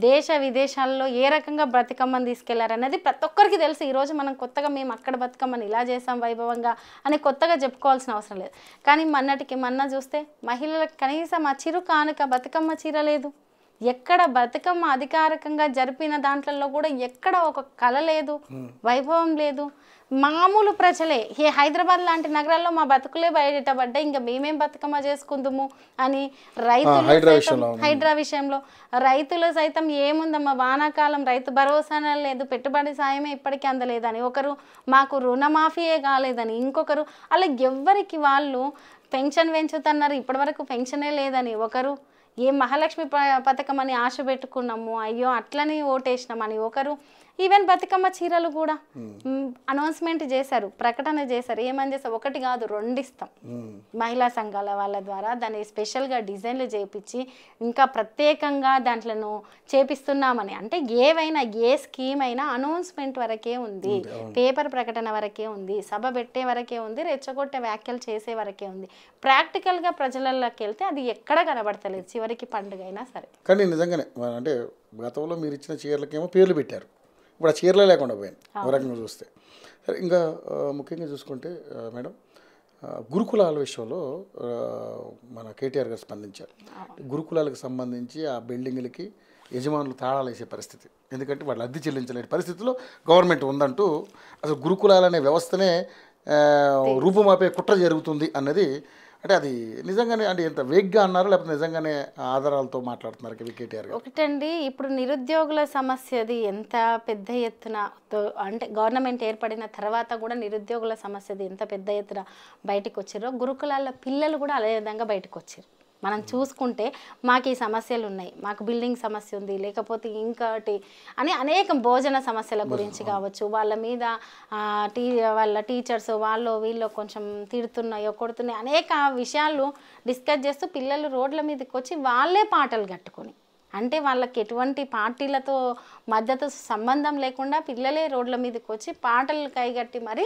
దేశ విదేశాల్లో ఏ రకంగా బ్రతికమ్మని తీసుకెళ్లారనేది ప్రతి ఒక్కరికి తెలుసు ఈరోజు మనం కొత్తగా మేము అక్కడ బతుకమ్మని ఇలా చేసాం వైభవంగా అని కొత్తగా చెప్పుకోవాల్సిన అవసరం లేదు కానీ మన్నటికి మన్న చూస్తే మహిళలకు కనీసం ఆ చిరు కానుక బతుకమ్మ చీర లేదు ఎక్కడ బతుకమ్మ అధికారికంగా జరిపిన దాంట్లో కూడా ఎక్కడ ఒక కళ లేదు వైభవం లేదు మామూలు ప్రజలే ఈ హైదరాబాద్ లాంటి నగరాల్లో మా బతుకులే బయటపడ్డా ఇంకా మేమేం బతుకమ్మ చేసుకుందాము అని రైతులు హైడ్రా విషయంలో రైతులు సైతం ఏముందమ్మా వానాకాలం రైతు భరోసా లేదు పెట్టుబడి సాయమే ఇప్పటికీ అందలేదని ఒకరు మాకు రుణమాఫీయే కాలేదని ఇంకొకరు అలా ఎవ్వరికి వాళ్ళు పెన్షన్ పెంచుతున్నారు ఇప్పటి వరకు పెన్షనే లేదని ఒకరు ఏం మహాలక్ష్మి ప పథకం అని ఆశ పెట్టుకున్నాము అయ్యో అట్లనే ఓటేసినాం అని ఒకరు ఈవెన్ బతుకమ్మ చీరలు కూడా అనౌన్స్మెంట్ చేశారు ప్రకటన చేశారు ఏమని చేస్తారు ఒకటి కాదు రెండు ఇస్తాం మహిళా సంఘాల వాళ్ళ ద్వారా దాన్ని స్పెషల్గా డిజైన్లు చేపించి ఇంకా ప్రత్యేకంగా దాంట్లను చేపిస్తున్నామని అంటే ఏవైనా ఏ స్కీమ్ అయినా అనౌన్స్మెంట్ వరకే ఉంది పేపర్ ప్రకటన వరకే ఉంది సభ పెట్టే వరకే ఉంది రెచ్చగొట్టే వ్యాఖ్యలు చేసే వరకే ఉంది ప్రాక్టికల్గా ప్రజలలోకి వెళ్తే అది ఎక్కడ కనబడతలేదు చివరికి పండుగ అయినా సరే కానీ నిజంగానే అంటే గతంలో మీరు ఇచ్చిన చీరలకేమో పేర్లు పెట్టారు ఇప్పుడు ఆ చీరలే లేకుండా పోయింది ఒక రకంగా చూస్తే సరే ఇంకా ముఖ్యంగా చూసుకుంటే మేడం గురుకులాల విషయంలో మన కేటీఆర్ గారు స్పందించారు గురుకులాలకు సంబంధించి ఆ బిల్డింగ్లకి యజమానులు తాళాలు వేసే పరిస్థితి ఎందుకంటే వాళ్ళు అద్దె చెల్లించలేని పరిస్థితిలో గవర్నమెంట్ ఉందంటూ అసలు గురుకులాలనే వ్యవస్థనే రూపుమాపే కుట్ర జరుగుతుంది అన్నది అంటే అది నిజంగానే అంటే ఎంత వేగ్గా అన్నారు లేకపోతే నిజంగానే ఆధారాలతో మాట్లాడుతున్నారు కేటీఆర్ ఒకటండి ఇప్పుడు నిరుద్యోగుల సమస్య అది ఎంత పెద్ద ఎత్తున అంటే గవర్నమెంట్ ఏర్పడిన తర్వాత కూడా నిరుద్యోగుల సమస్యది ఎంత పెద్ద ఎత్తున బయటకు వచ్చారో గురుకులాల పిల్లలు కూడా అదే విధంగా బయటకు వచ్చారు మనం చూసుకుంటే మాకు ఈ సమస్యలు ఉన్నాయి మాకు బిల్డింగ్ సమస్య ఉంది లేకపోతే ఇంకోటి అని అనేక భోజన సమస్యల గురించి కావచ్చు వాళ్ళ మీద టీ వాళ్ళ టీచర్స్ వాళ్ళు వీళ్ళు కొంచెం తిడుతున్నాయో కొడుతున్నాయి అనేక విషయాలు డిస్కస్ చేస్తూ పిల్లలు రోడ్ల మీదకి వచ్చి వాళ్ళే పాటలు కట్టుకొని అంటే వాళ్ళకి ఎటువంటి పార్టీలతో మద్దతు సంబంధం లేకుండా పిల్లలే రోడ్ల మీదకి వచ్చి పాటలు కైగట్టి మరి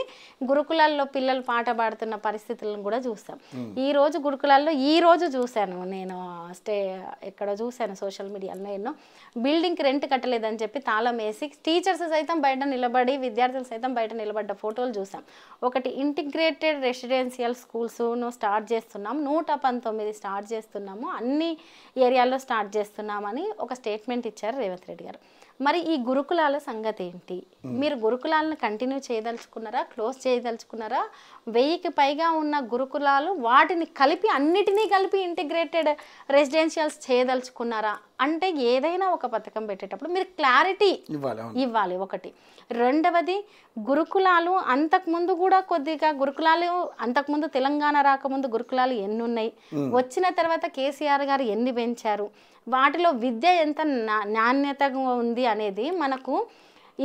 గురుకులాల్లో పిల్లలు పాట పాడుతున్న పరిస్థితులను కూడా చూస్తాం ఈ రోజు గురుకులాల్లో ఈ రోజు చూశాను నేను స్టే ఎక్కడ చూశాను సోషల్ మీడియాలో ఎన్నో బిల్డింగ్కి రెంట్ కట్టలేదని చెప్పి తాళం వేసి టీచర్స్ సైతం బయట నిలబడి విద్యార్థులు సైతం బయట నిలబడ్డ ఫోటోలు చూసాం ఒకటి ఇంటిగ్రేటెడ్ రెసిడెన్షియల్ స్కూల్స్ను స్టార్ట్ చేస్తున్నాం నూట పంతొమ్మిది స్టార్ట్ చేస్తున్నాము అన్ని ఏరియాల్లో స్టార్ట్ చేస్తున్నామని అని ఒక స్టేట్మెంట్ ఇచ్చారు రేవంత్ రెడ్డి గారు మరి ఈ గురుకులాల సంగతి ఏంటి మీరు గురుకులాలను కంటిన్యూ చేయదలుచుకున్నారా క్లోజ్ చేయదలుచుకున్నారా వెయ్యికి పైగా ఉన్న గురుకులాలు వాటిని కలిపి అన్నిటినీ కలిపి ఇంటిగ్రేటెడ్ రెసిడెన్షియల్స్ చేయదలుచుకున్నారా అంటే ఏదైనా ఒక పథకం పెట్టేటప్పుడు మీరు క్లారిటీ ఇవ్వాలి ఒకటి రెండవది గురుకులాలు అంతకుముందు కూడా కొద్దిగా గురుకులాలు అంతకుముందు తెలంగాణ రాకముందు గురుకులాలు ఎన్ని ఉన్నాయి వచ్చిన తర్వాత కేసీఆర్ గారు ఎన్ని పెంచారు వాటిలో విద్య ఎంత నాణ్యతగా ఉంది అనేది మనకు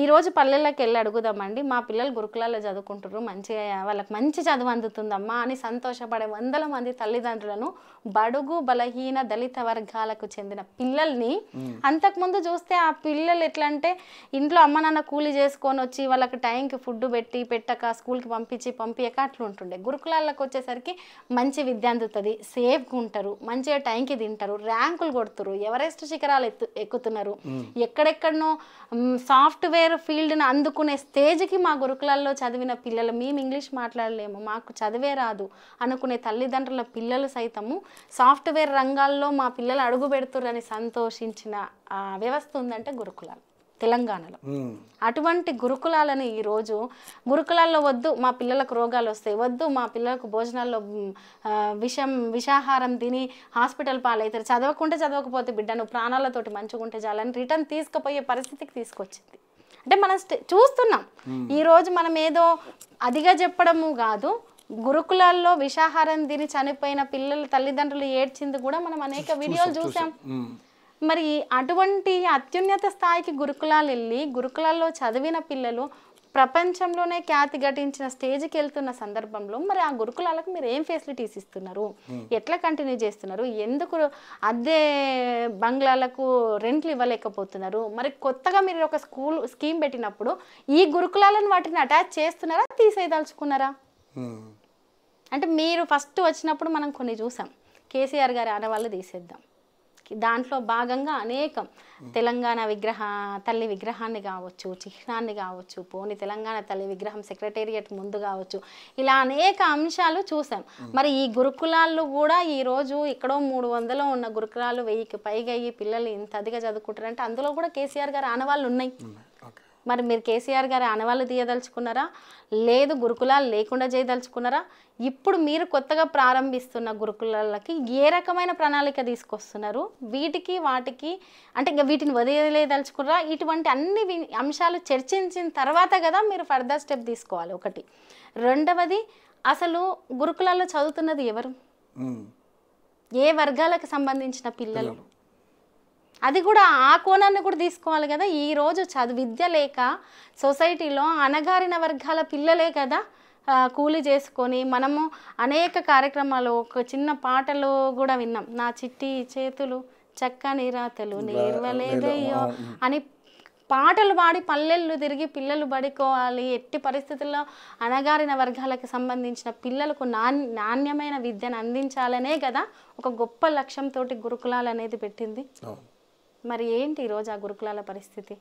ఈరోజు పల్లెలకు వెళ్ళి అడుగుదామండి మా పిల్లలు గురుకులాల్లో చదువుకుంటారు మంచిగా వాళ్ళకి మంచి చదువు అందుతుందమ్మా అని సంతోషపడే వందల మంది తల్లిదండ్రులను బడుగు బలహీన దళిత వర్గాలకు చెందిన పిల్లల్ని అంతకుముందు చూస్తే ఆ పిల్లలు ఎట్లా అంటే ఇంట్లో అమ్మ నాన్న కూలి చేసుకొని వచ్చి వాళ్ళకి టైంకి ఫుడ్ పెట్టి పెట్టక స్కూల్కి పంపించి పంపించక అట్లా ఉంటుండే గురుకులాలకు వచ్చేసరికి మంచి విద్య అందుతుంది సేఫ్గా ఉంటారు మంచిగా టైంకి తింటారు ర్యాంకులు కొడుతురు ఎవరెస్ట్ శిఖరాలు ఎక్కుతున్నారు ఎక్కడెక్కడనో సాఫ్ట్వేర్ కెరియర్ ఫీల్డ్ని అందుకునే స్టేజ్కి మా గురుకులాల్లో చదివిన పిల్లలు మేము ఇంగ్లీష్ మాట్లాడలేము మాకు చదివే రాదు అనుకునే తల్లిదండ్రుల పిల్లలు సైతము సాఫ్ట్వేర్ రంగాల్లో మా పిల్లలు అడుగు పెడుతురని సంతోషించిన వ్యవస్థ ఉందంటే గురుకులాలు తెలంగాణలో అటువంటి గురుకులాలను ఈరోజు గురుకులాల్లో వద్దు మా పిల్లలకు రోగాలు వస్తాయి వద్దు మా పిల్లలకు భోజనాల్లో విషం విషాహారం తిని హాస్పిటల్ పాలవుతారు చదవకుంటే చదవకపోతే బిడ్డ నువ్వు ప్రాణాలతోటి మంచుకుంటే చాలని రిటర్న్ తీసుకుపోయే పరిస్థితికి తీసుకొచ్చింది అంటే మనం చూస్తున్నాం ఈరోజు మనం ఏదో అదిగా చెప్పడము కాదు గురుకులాల్లో విషాహారం తిని చనిపోయిన పిల్లల తల్లిదండ్రులు ఏడ్చింది కూడా మనం అనేక వీడియోలు చూసాం మరి అటువంటి అత్యున్నత స్థాయికి గురుకులాలు వెళ్ళి గురుకులాల్లో చదివిన పిల్లలు ప్రపంచంలోనే ఖ్యాతి ఘటించిన స్టేజ్కి వెళ్తున్న సందర్భంలో మరి ఆ గురుకులాలకు మీరు ఏం ఫెసిలిటీస్ ఇస్తున్నారు ఎట్లా కంటిన్యూ చేస్తున్నారు ఎందుకు అద్దె బంగ్లాలకు రెంట్లు ఇవ్వలేకపోతున్నారు మరి కొత్తగా మీరు ఒక స్కూల్ స్కీమ్ పెట్టినప్పుడు ఈ గురుకులాలను వాటిని అటాచ్ చేస్తున్నారా తీసేయదలుచుకున్నారా అంటే మీరు ఫస్ట్ వచ్చినప్పుడు మనం కొన్ని చూసాం కేసీఆర్ గారి ఆనవాళ్ళు తీసేద్దాం దాంట్లో భాగంగా అనేకం తెలంగాణ విగ్రహ తల్లి విగ్రహాన్ని కావచ్చు చిహ్నాన్ని కావచ్చు పోని తెలంగాణ తల్లి విగ్రహం సెక్రటేరియట్ ముందు కావచ్చు ఇలా అనేక అంశాలు చూసాం మరి ఈ గురుకులాల్లో కూడా ఈరోజు ఎక్కడో మూడు వందలో ఉన్న గురుకులాలు వెయ్యికి పైగా ఈ పిల్లలు ఇంత అదిగా చదువుకుంటారంటే అందులో కూడా కేసీఆర్ గారు ఆనవాళ్ళు ఉన్నాయి మరి మీరు కేసీఆర్ గారి ఆనవాళ్ళు తీయదలుచుకున్నారా లేదు గురుకులాలు లేకుండా చేయదలుచుకున్నారా ఇప్పుడు మీరు కొత్తగా ప్రారంభిస్తున్న గురుకులాలకి ఏ రకమైన ప్రణాళిక తీసుకొస్తున్నారు వీటికి వాటికి అంటే ఇంకా వీటిని వదిలేదలుచుకున్నారా ఇటువంటి అన్ని అంశాలు చర్చించిన తర్వాత కదా మీరు ఫర్దర్ స్టెప్ తీసుకోవాలి ఒకటి రెండవది అసలు గురుకులాల్లో చదువుతున్నది ఎవరు ఏ వర్గాలకు సంబంధించిన పిల్లలు అది కూడా ఆ కోణాన్ని కూడా తీసుకోవాలి కదా ఈరోజు చదువు విద్య లేక సొసైటీలో అణగారిన వర్గాల పిల్లలే కదా కూలి చేసుకొని మనము అనేక కార్యక్రమాలు ఒక చిన్న పాటలు కూడా విన్నాం నా చిట్టి చేతులు చక్క నిరాతలు నేర్వలేదయ్యో అని పాటలు పాడి పల్లెళ్ళు తిరిగి పిల్లలు పడుకోవాలి ఎట్టి పరిస్థితుల్లో అణగారిన వర్గాలకు సంబంధించిన పిల్లలకు నాణ్యమైన విద్యను అందించాలనే కదా ఒక గొప్ప లక్ష్యంతో గురుకులాలు అనేది పెట్టింది మరి ఏంటి ఈరోజు ఆ గురుకులాల పరిస్థితి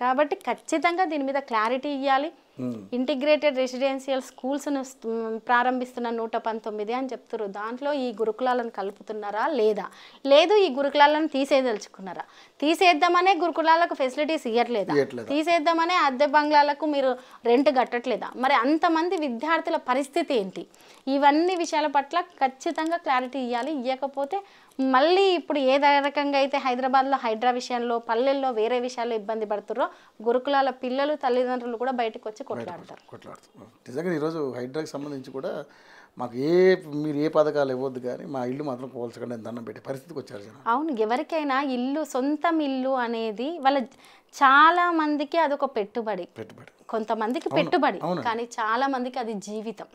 కాబట్టి ఖచ్చితంగా దీని మీద క్లారిటీ ఇవ్వాలి ఇంటిగ్రేటెడ్ రెసిడెన్షియల్ స్కూల్స్ను ప్రారంభిస్తున్న నూట పంతొమ్మిది అని చెప్తున్నారు దాంట్లో ఈ గురుకులాలను కలుపుతున్నారా లేదా లేదు ఈ గురుకులాలను తీసేదలుచుకున్నారా తీసేద్దామనే గురుకులాలకు ఫెసిలిటీస్ ఇవ్వట్లేదా తీసేద్దామనే అద్దె బంగ్లాలకు మీరు రెంట్ కట్టట్లేదా మరి అంతమంది విద్యార్థుల పరిస్థితి ఏంటి ఇవన్నీ విషయాల పట్ల ఖచ్చితంగా క్లారిటీ ఇవ్వాలి ఇవ్వకపోతే మళ్ళీ ఇప్పుడు ఏ రకంగా అయితే హైదరాబాద్లో హైడ్రా విషయంలో పల్లెల్లో వేరే విషయాల్లో ఇబ్బంది పడుతుర్రో గురుకులాల పిల్లలు తల్లిదండ్రులు కూడా బయటకు వచ్చి కొట్లాడతారు కొట్లాడుతారు నిజంగా ఈరోజు హైడ్రాకి సంబంధించి కూడా మాకు ఏ మీరు ఏ పథకాలు ఇవ్వద్దు కానీ మా ఇల్లు మాత్రం పోల్చకండి దండం పెట్టే పరిస్థితికి వచ్చారు జనం అవును ఎవరికైనా ఇల్లు సొంతం ఇల్లు అనేది వాళ్ళ చాలా మందికి అదొక పెట్టుబడి పెట్టుబడి కొంతమందికి పెట్టుబడి కానీ చాలా మందికి అది జీవితం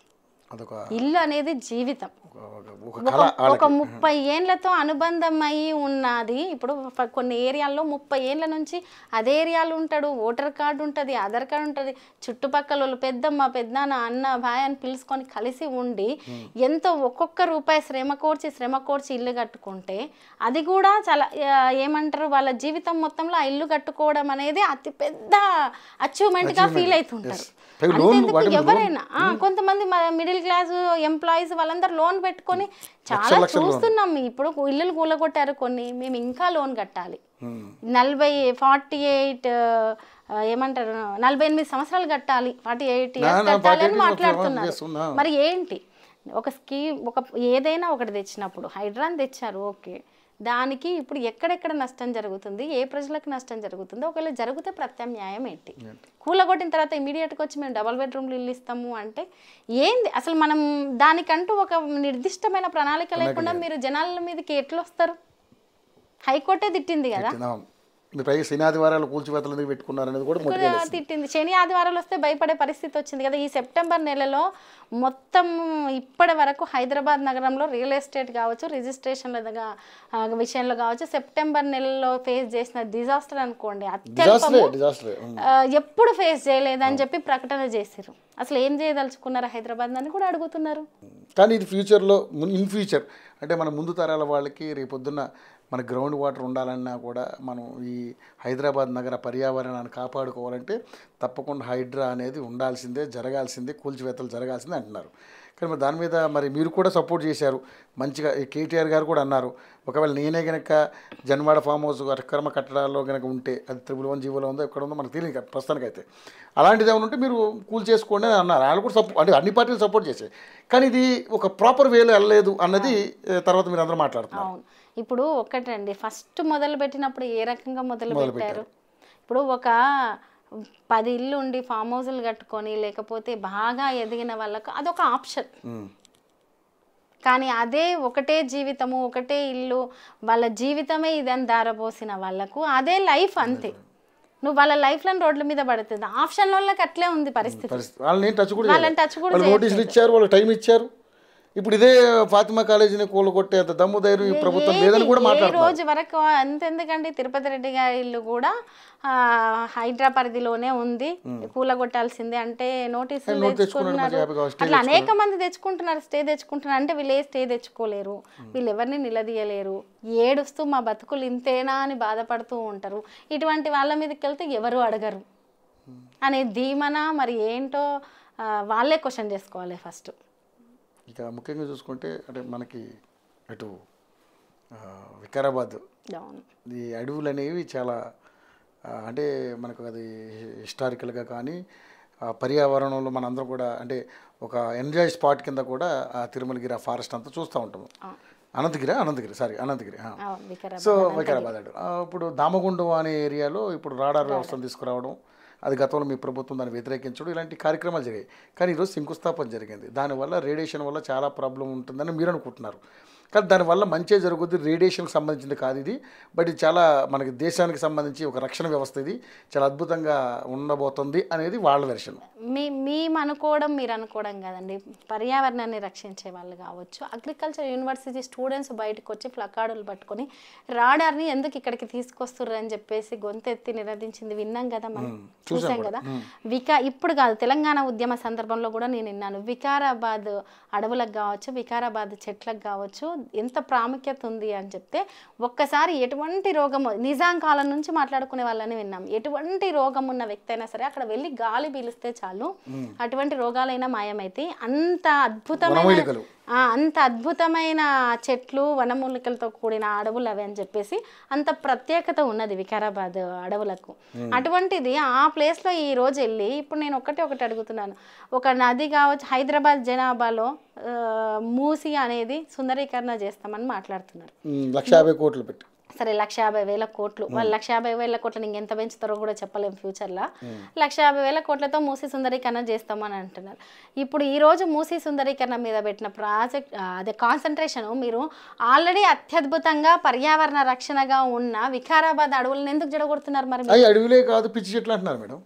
ఇల్లు అనేది జీవితం ఒక ముప్పై ఏండ్లతో అనుబంధం అయి ఉన్నది ఇప్పుడు కొన్ని ఏరియాల్లో ముప్పై ఏండ్ల నుంచి అదే ఏరియాలో ఉంటాడు ఓటర్ కార్డు ఉంటుంది ఆధార్ కార్డు ఉంటుంది చుట్టుపక్కల వాళ్ళు పెద్దమ్మ పెద్ద అన్న భాయ్ అని పిలుచుకొని కలిసి ఉండి ఎంతో ఒక్కొక్క రూపాయి శ్రమ కోర్చి శ్రమ కోర్చి ఇల్లు కట్టుకుంటే అది కూడా చాలా ఏమంటారు వాళ్ళ జీవితం మొత్తంలో ఆ ఇల్లు కట్టుకోవడం అనేది అతిపెద్ద అచీవ్మెంట్గా ఫీల్ అవుతుంటారు ఎవరైనా hmm. కొంతమంది మిడిల్ క్లాస్ ఎంప్లాయీస్ వాళ్ళందరూ లోన్ పెట్టుకొని చాలా చూస్తున్నాం ఇప్పుడు ఇల్లులు కూలగొట్టారు కొన్ని మేము ఇంకా లోన్ కట్టాలి hmm. నలభై ఫార్టీ ఎయిట్ ఏమంటారు నలభై ఎనిమిది సంవత్సరాలు కట్టాలి ఫార్టీ ఎయిట్ ఇయర్స్ కట్టాలి అని మాట్లాడుతున్నారు మరి ఏంటి ఒక స్కీమ్ ఒక ఏదైనా ఒకటి తెచ్చినప్పుడు హైడ్రాన్ తెచ్చారు ఓకే దానికి ఇప్పుడు ఎక్కడెక్కడ నష్టం జరుగుతుంది ఏ ప్రజలకు నష్టం జరుగుతుంది ఒకవేళ జరిగితే ప్రత్యామ్నాయం ఏంటి కూలగొట్టిన తర్వాత ఇమీడియట్గా వచ్చి మేము డబల్ బెడ్రూమ్లు ఇల్లు ఇస్తాము అంటే ఏంది అసలు మనం దానికంటూ ఒక నిర్దిష్టమైన ప్రణాళిక లేకుండా మీరు జనాల మీదకి ఎట్లు వస్తారు హైకోర్టే తిట్టింది కదా పైగా శని ఆదివారాలు కూల్చివేతలు ఎందుకు పెట్టుకున్నారనేది కూడా తిట్టింది శని ఆదివారాలు వస్తే భయపడే పరిస్థితి వచ్చింది కదా ఈ సెప్టెంబర్ నెలలో మొత్తం ఇప్పటి వరకు హైదరాబాద్ నగరంలో రియల్ ఎస్టేట్ కావచ్చు రిజిస్ట్రేషన్ల విషయంలో కావచ్చు సెప్టెంబర్ నెలలో ఫేస్ చేసిన డిజాస్టర్ అనుకోండి ఎప్పుడు ఫేస్ చేయలేదని చెప్పి ప్రకటన చేశారు అసలు ఏం చేయదలుచుకున్నారు హైదరాబాద్ అని కూడా అడుగుతున్నారు కానీ ఇది ఫ్యూచర్లో ఇన్ ఫ్యూచర్ అంటే మన ముందు తరాల వాళ్ళకి రేపొద్దున్న మన గ్రౌండ్ వాటర్ ఉండాలన్నా కూడా మనం ఈ హైదరాబాద్ నగర పర్యావరణాన్ని కాపాడుకోవాలంటే తప్పకుండా హైడ్రా అనేది ఉండాల్సిందే జరగాల్సిందే కూల్చివేతలు జరగాల్సిందే అంటున్నారు కానీ మరి దాని మీద మరి మీరు కూడా సపోర్ట్ చేశారు మంచిగా కేటీఆర్ గారు కూడా అన్నారు ఒకవేళ నేనే కనుక జన్వాడ ఫామ్ హౌస్ అక్రమ కట్టడాల్లో కనుక ఉంటే అది త్రిబుల్ వన్ జీవోలో ఉందో ఎక్కడ ఉందో మనకు తెలియదు ప్రస్తుతానికైతే అలాంటిది ఏమైనా ఉంటే మీరు కూల్ చేసుకోండి అని అన్నారు వాళ్ళు కూడా సపోర్ట్ అంటే అన్ని పార్టీలు సపోర్ట్ చేశాయి కానీ ఇది ఒక ప్రాపర్ వేలో వెళ్ళలేదు అన్నది తర్వాత మీరు అందరూ మాట్లాడుతున్నారు ఇప్పుడు ఒకటండి ఫస్ట్ మొదలుపెట్టినప్పుడు ఏ రకంగా మొదలు పెట్టారు ఇప్పుడు ఒక పది ఇల్లు ఉండి ఫామ్ హౌస్లు కట్టుకొని లేకపోతే బాగా ఎదిగిన వాళ్ళకు అదొక ఆప్షన్ కానీ అదే ఒకటే జీవితము ఒకటే ఇల్లు వాళ్ళ జీవితమే ఇదని దారపోసిన వాళ్ళకు అదే లైఫ్ అంతే నువ్వు వాళ్ళ లైఫ్ లో రోడ్ల మీద పడుతుంది ఆప్షన్ వాళ్ళకి అట్లే ఉంది పరిస్థితి వాళ్ళని టచ్ కూడా నోటీసులు ఇచ్చారు వాళ్ళు టైం ఇచ్చారు ఇప్పుడు ఇదే ఫాతిమా కాలేజీని కూలగొట్టేంత దమ్ము ధైర్యం ఈ ప్రభుత్వం లేదని కూడా మాట్లాడుతున్నారు రోజు వరకు అంతెందుకండి తిరుపతి రెడ్డి గారి ఇల్లు కూడా హైదరా పరిధిలోనే ఉంది కూలగొట్టాల్సిందే అంటే నోటీస్ అట్లా అనేక మంది తెచ్చుకుంటున్నారు స్టే తెచ్చుకుంటున్నారు అంటే వీళ్ళు స్టే తెచ్చుకోలేరు వీళ్ళు ఎవరిని నిలదీయలేరు ఏడుస్తూ మా బతుకులు ఇంతేనా అని బాధపడుతూ ఉంటారు ఇటువంటి వాళ్ళ మీదకి వెళ్తే ఎవరు అడగరు అనే ధీమన మరి ఏంటో వాళ్ళే క్వశ్చన్ చేసుకోవాలి ఫస్ట్ ఇక ముఖ్యంగా చూసుకుంటే అంటే మనకి అటు వికారాబాద్ ఈ అడవులు అనేవి చాలా అంటే మనకు అది హిస్టారికల్గా కానీ పర్యావరణంలో మనందరం కూడా అంటే ఒక ఎంజాయ్ స్పాట్ కింద కూడా ఆ తిరుమలగిరి ఆ ఫారెస్ట్ అంతా చూస్తూ ఉంటాము అనంతగిరి అనంతగిరి సారీ అనంతగిరి సో వికారాబాద్ ఇప్పుడు దామగుండం అనే ఏరియాలో ఇప్పుడు రాడార్ వ్యవస్థను తీసుకురావడం అది గతంలో మీ ప్రభుత్వం దాన్ని వ్యతిరేకించడం ఇలాంటి కార్యక్రమాలు జరిగాయి కానీ ఈరోజు శంకుస్థాపన జరిగింది దానివల్ల రేడియేషన్ వల్ల చాలా ప్రాబ్లం ఉంటుందని మీరు అనుకుంటున్నారు కానీ దానివల్ల మంచి జరుగుద్ది రేడియేషన్కి సంబంధించింది కాదు ఇది బట్ ఇది చాలా మనకి దేశానికి సంబంధించి ఒక రక్షణ వ్యవస్థ ఇది చాలా అద్భుతంగా ఉండబోతుంది అనేది వాళ్ళ వెర్షన్ మీ మేము అనుకోవడం మీరు అనుకోవడం కదండి పర్యావరణాన్ని రక్షించే వాళ్ళు కావచ్చు అగ్రికల్చర్ యూనివర్సిటీ స్టూడెంట్స్ బయటకు వచ్చి ప్లకార్డులు పట్టుకొని రాడార్ని ఎందుకు ఇక్కడికి తీసుకొస్తున్నారు అని చెప్పేసి గొంతెత్తి నిరదించింది విన్నాం కదా మనం చూసాం కదా వికా ఇప్పుడు కాదు తెలంగాణ ఉద్యమ సందర్భంలో కూడా నేను విన్నాను వికారాబాద్ అడవులకు కావచ్చు వికారాబాద్ చెట్లకు కావచ్చు ఎంత ప్రాముఖ్యత ఉంది అని చెప్తే ఒక్కసారి ఎటువంటి రోగం నిజాం కాలం నుంచి మాట్లాడుకునే వాళ్ళని విన్నాం ఎటువంటి రోగం ఉన్న వ్యక్తి అయినా సరే అక్కడ వెళ్ళి గాలి పీలిస్తే చాలు అటువంటి రోగాలైనా మాయమైతే అంత అద్భుతమైన అంత అద్భుతమైన చెట్లు వనమూలికలతో కూడిన అడవులు అవి అని చెప్పేసి అంత ప్రత్యేకత ఉన్నది వికారాబాద్ అడవులకు అటువంటిది ఆ ప్లేస్లో ఈ రోజు వెళ్ళి ఇప్పుడు నేను ఒకటి ఒకటి అడుగుతున్నాను ఒక నది కావచ్చు హైదరాబాద్ జనాభాలో మూసి అనేది సుందరీకరణ రూపంలో చేస్తామని మాట్లాడుతున్నారు లక్ష యాభై కోట్లు పెట్టి సరే లక్ష యాభై వేల కోట్లు వాళ్ళు లక్ష యాభై వేల కోట్లను ఇంకెంత పెంచుతారో కూడా చెప్పలేము ఫ్యూచర్లో లక్ష యాభై వేల కోట్లతో మూసీ సుందరీకరణ చేస్తామని అంటున్నారు ఇప్పుడు ఈరోజు మూసీ సుందరీకరణ మీద పెట్టిన ప్రాజెక్ట్ అదే కాన్సన్ట్రేషన్ మీరు ఆల్రెడీ అత్యద్భుతంగా పర్యావరణ రక్షణగా ఉన్న వికారాబాద్ అడవులను ఎందుకు జడగొడుతున్నారు మరి అడవులే కాదు పిచ్చి చెట్లు అంటున్నారు మేడం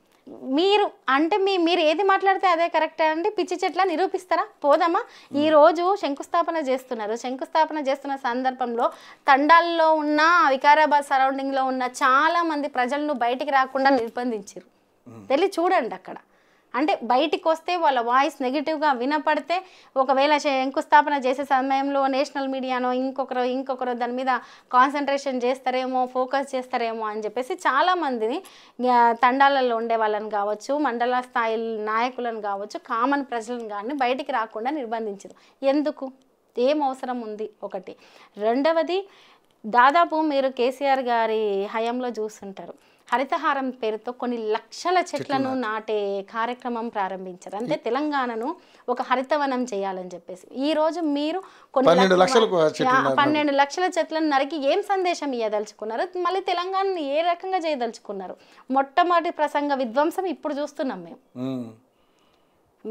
మీరు అంటే మీ మీరు ఏది మాట్లాడితే అదే కరెక్ట్ అండి పిచ్చి చెట్ల నిరూపిస్తారా ఈ ఈరోజు శంకుస్థాపన చేస్తున్నారు శంకుస్థాపన చేస్తున్న సందర్భంలో తండాల్లో ఉన్న వికారాబాద్ సరౌండింగ్లో ఉన్న చాలా మంది ప్రజలను బయటికి రాకుండా నిర్బంధించారు వెళ్ళి చూడండి అక్కడ అంటే బయటికి వస్తే వాళ్ళ వాయిస్ నెగిటివ్గా వినపడితే ఒకవేళ శంకుస్థాపన చేసే సమయంలో నేషనల్ మీడియానో ఇంకొకరు ఇంకొకరు దాని మీద కాన్సన్ట్రేషన్ చేస్తారేమో ఫోకస్ చేస్తారేమో అని చెప్పేసి చాలామందిని తండాలలో ఉండే వాళ్ళని కావచ్చు మండల స్థాయి నాయకులను కావచ్చు కామన్ ప్రజలను కానీ బయటికి రాకుండా నిర్బంధించదు ఎందుకు ఏం అవసరం ఉంది ఒకటి రెండవది దాదాపు మీరు కేసీఆర్ గారి హయాంలో చూస్తుంటారు హరితహారం పేరుతో కొన్ని లక్షల చెట్లను నాటే కార్యక్రమం ప్రారంభించారు అంటే తెలంగాణను ఒక హరితవనం చేయాలని చెప్పేసి ఈ రోజు మీరు కొన్ని పన్నెండు లక్షల చెట్లను నరికి ఏం సందేశం ఇవ్వదలుచుకున్నారు మళ్ళీ తెలంగాణను ఏ రకంగా చేయదలుచుకున్నారు మొట్టమొదటి ప్రసంగ విధ్వంసం ఇప్పుడు చూస్తున్నాం మేము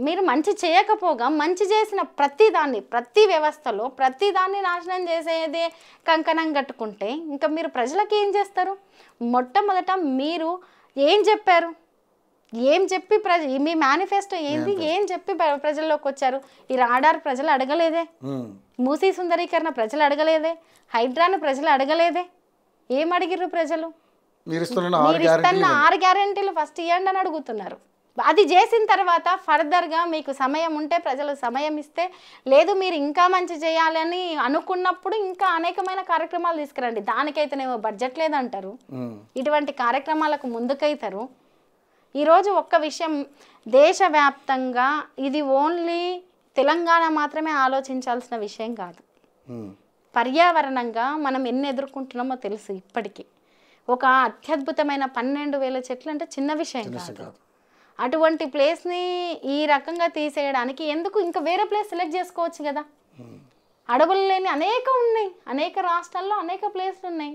మీరు మంచి చేయకపోగా మంచి చేసిన ప్రతిదాన్ని ప్రతి వ్యవస్థలో ప్రతిదాన్ని నాశనం చేసేది కంకణం కట్టుకుంటే ఇంకా మీరు ప్రజలకి ఏం చేస్తారు మొట్టమొదట మీరు ఏం చెప్పారు ఏం చెప్పి ప్రజ మీ మేనిఫెస్టో ఏంది ఏం చెప్పి ప్రజల్లోకి వచ్చారు ఈ రాడార్ ప్రజలు అడగలేదే మూసీ సుందరీకరణ ప్రజలు అడగలేదే హైడ్రాను ప్రజలు అడగలేదే ఏం అడిగిర్రు ప్రజలు మీరు ఇస్తున్న ఆరు గ్యారెంటీలు ఫస్ట్ ఇవ్వండి అని అడుగుతున్నారు అది చేసిన తర్వాత ఫర్దర్గా మీకు సమయం ఉంటే ప్రజలు సమయం ఇస్తే లేదు మీరు ఇంకా మంచి చేయాలని అనుకున్నప్పుడు ఇంకా అనేకమైన కార్యక్రమాలు తీసుకురండి దానికైతేనేమో బడ్జెట్ లేదంటారు ఇటువంటి కార్యక్రమాలకు ముందుకైతారు ఈరోజు ఒక్క విషయం దేశవ్యాప్తంగా ఇది ఓన్లీ తెలంగాణ మాత్రమే ఆలోచించాల్సిన విషయం కాదు పర్యావరణంగా మనం ఎన్ని ఎదుర్కొంటున్నామో తెలుసు ఇప్పటికీ ఒక అత్యద్భుతమైన పన్నెండు వేల చెట్లు అంటే చిన్న విషయం కాదు అటువంటి ప్లేస్ని ఈ రకంగా తీసేయడానికి ఎందుకు ఇంకా వేరే ప్లేస్ సెలెక్ట్ చేసుకోవచ్చు కదా అడవులు లేని అనేక ఉన్నాయి అనేక రాష్ట్రాల్లో అనేక ప్లేస్లు ఉన్నాయి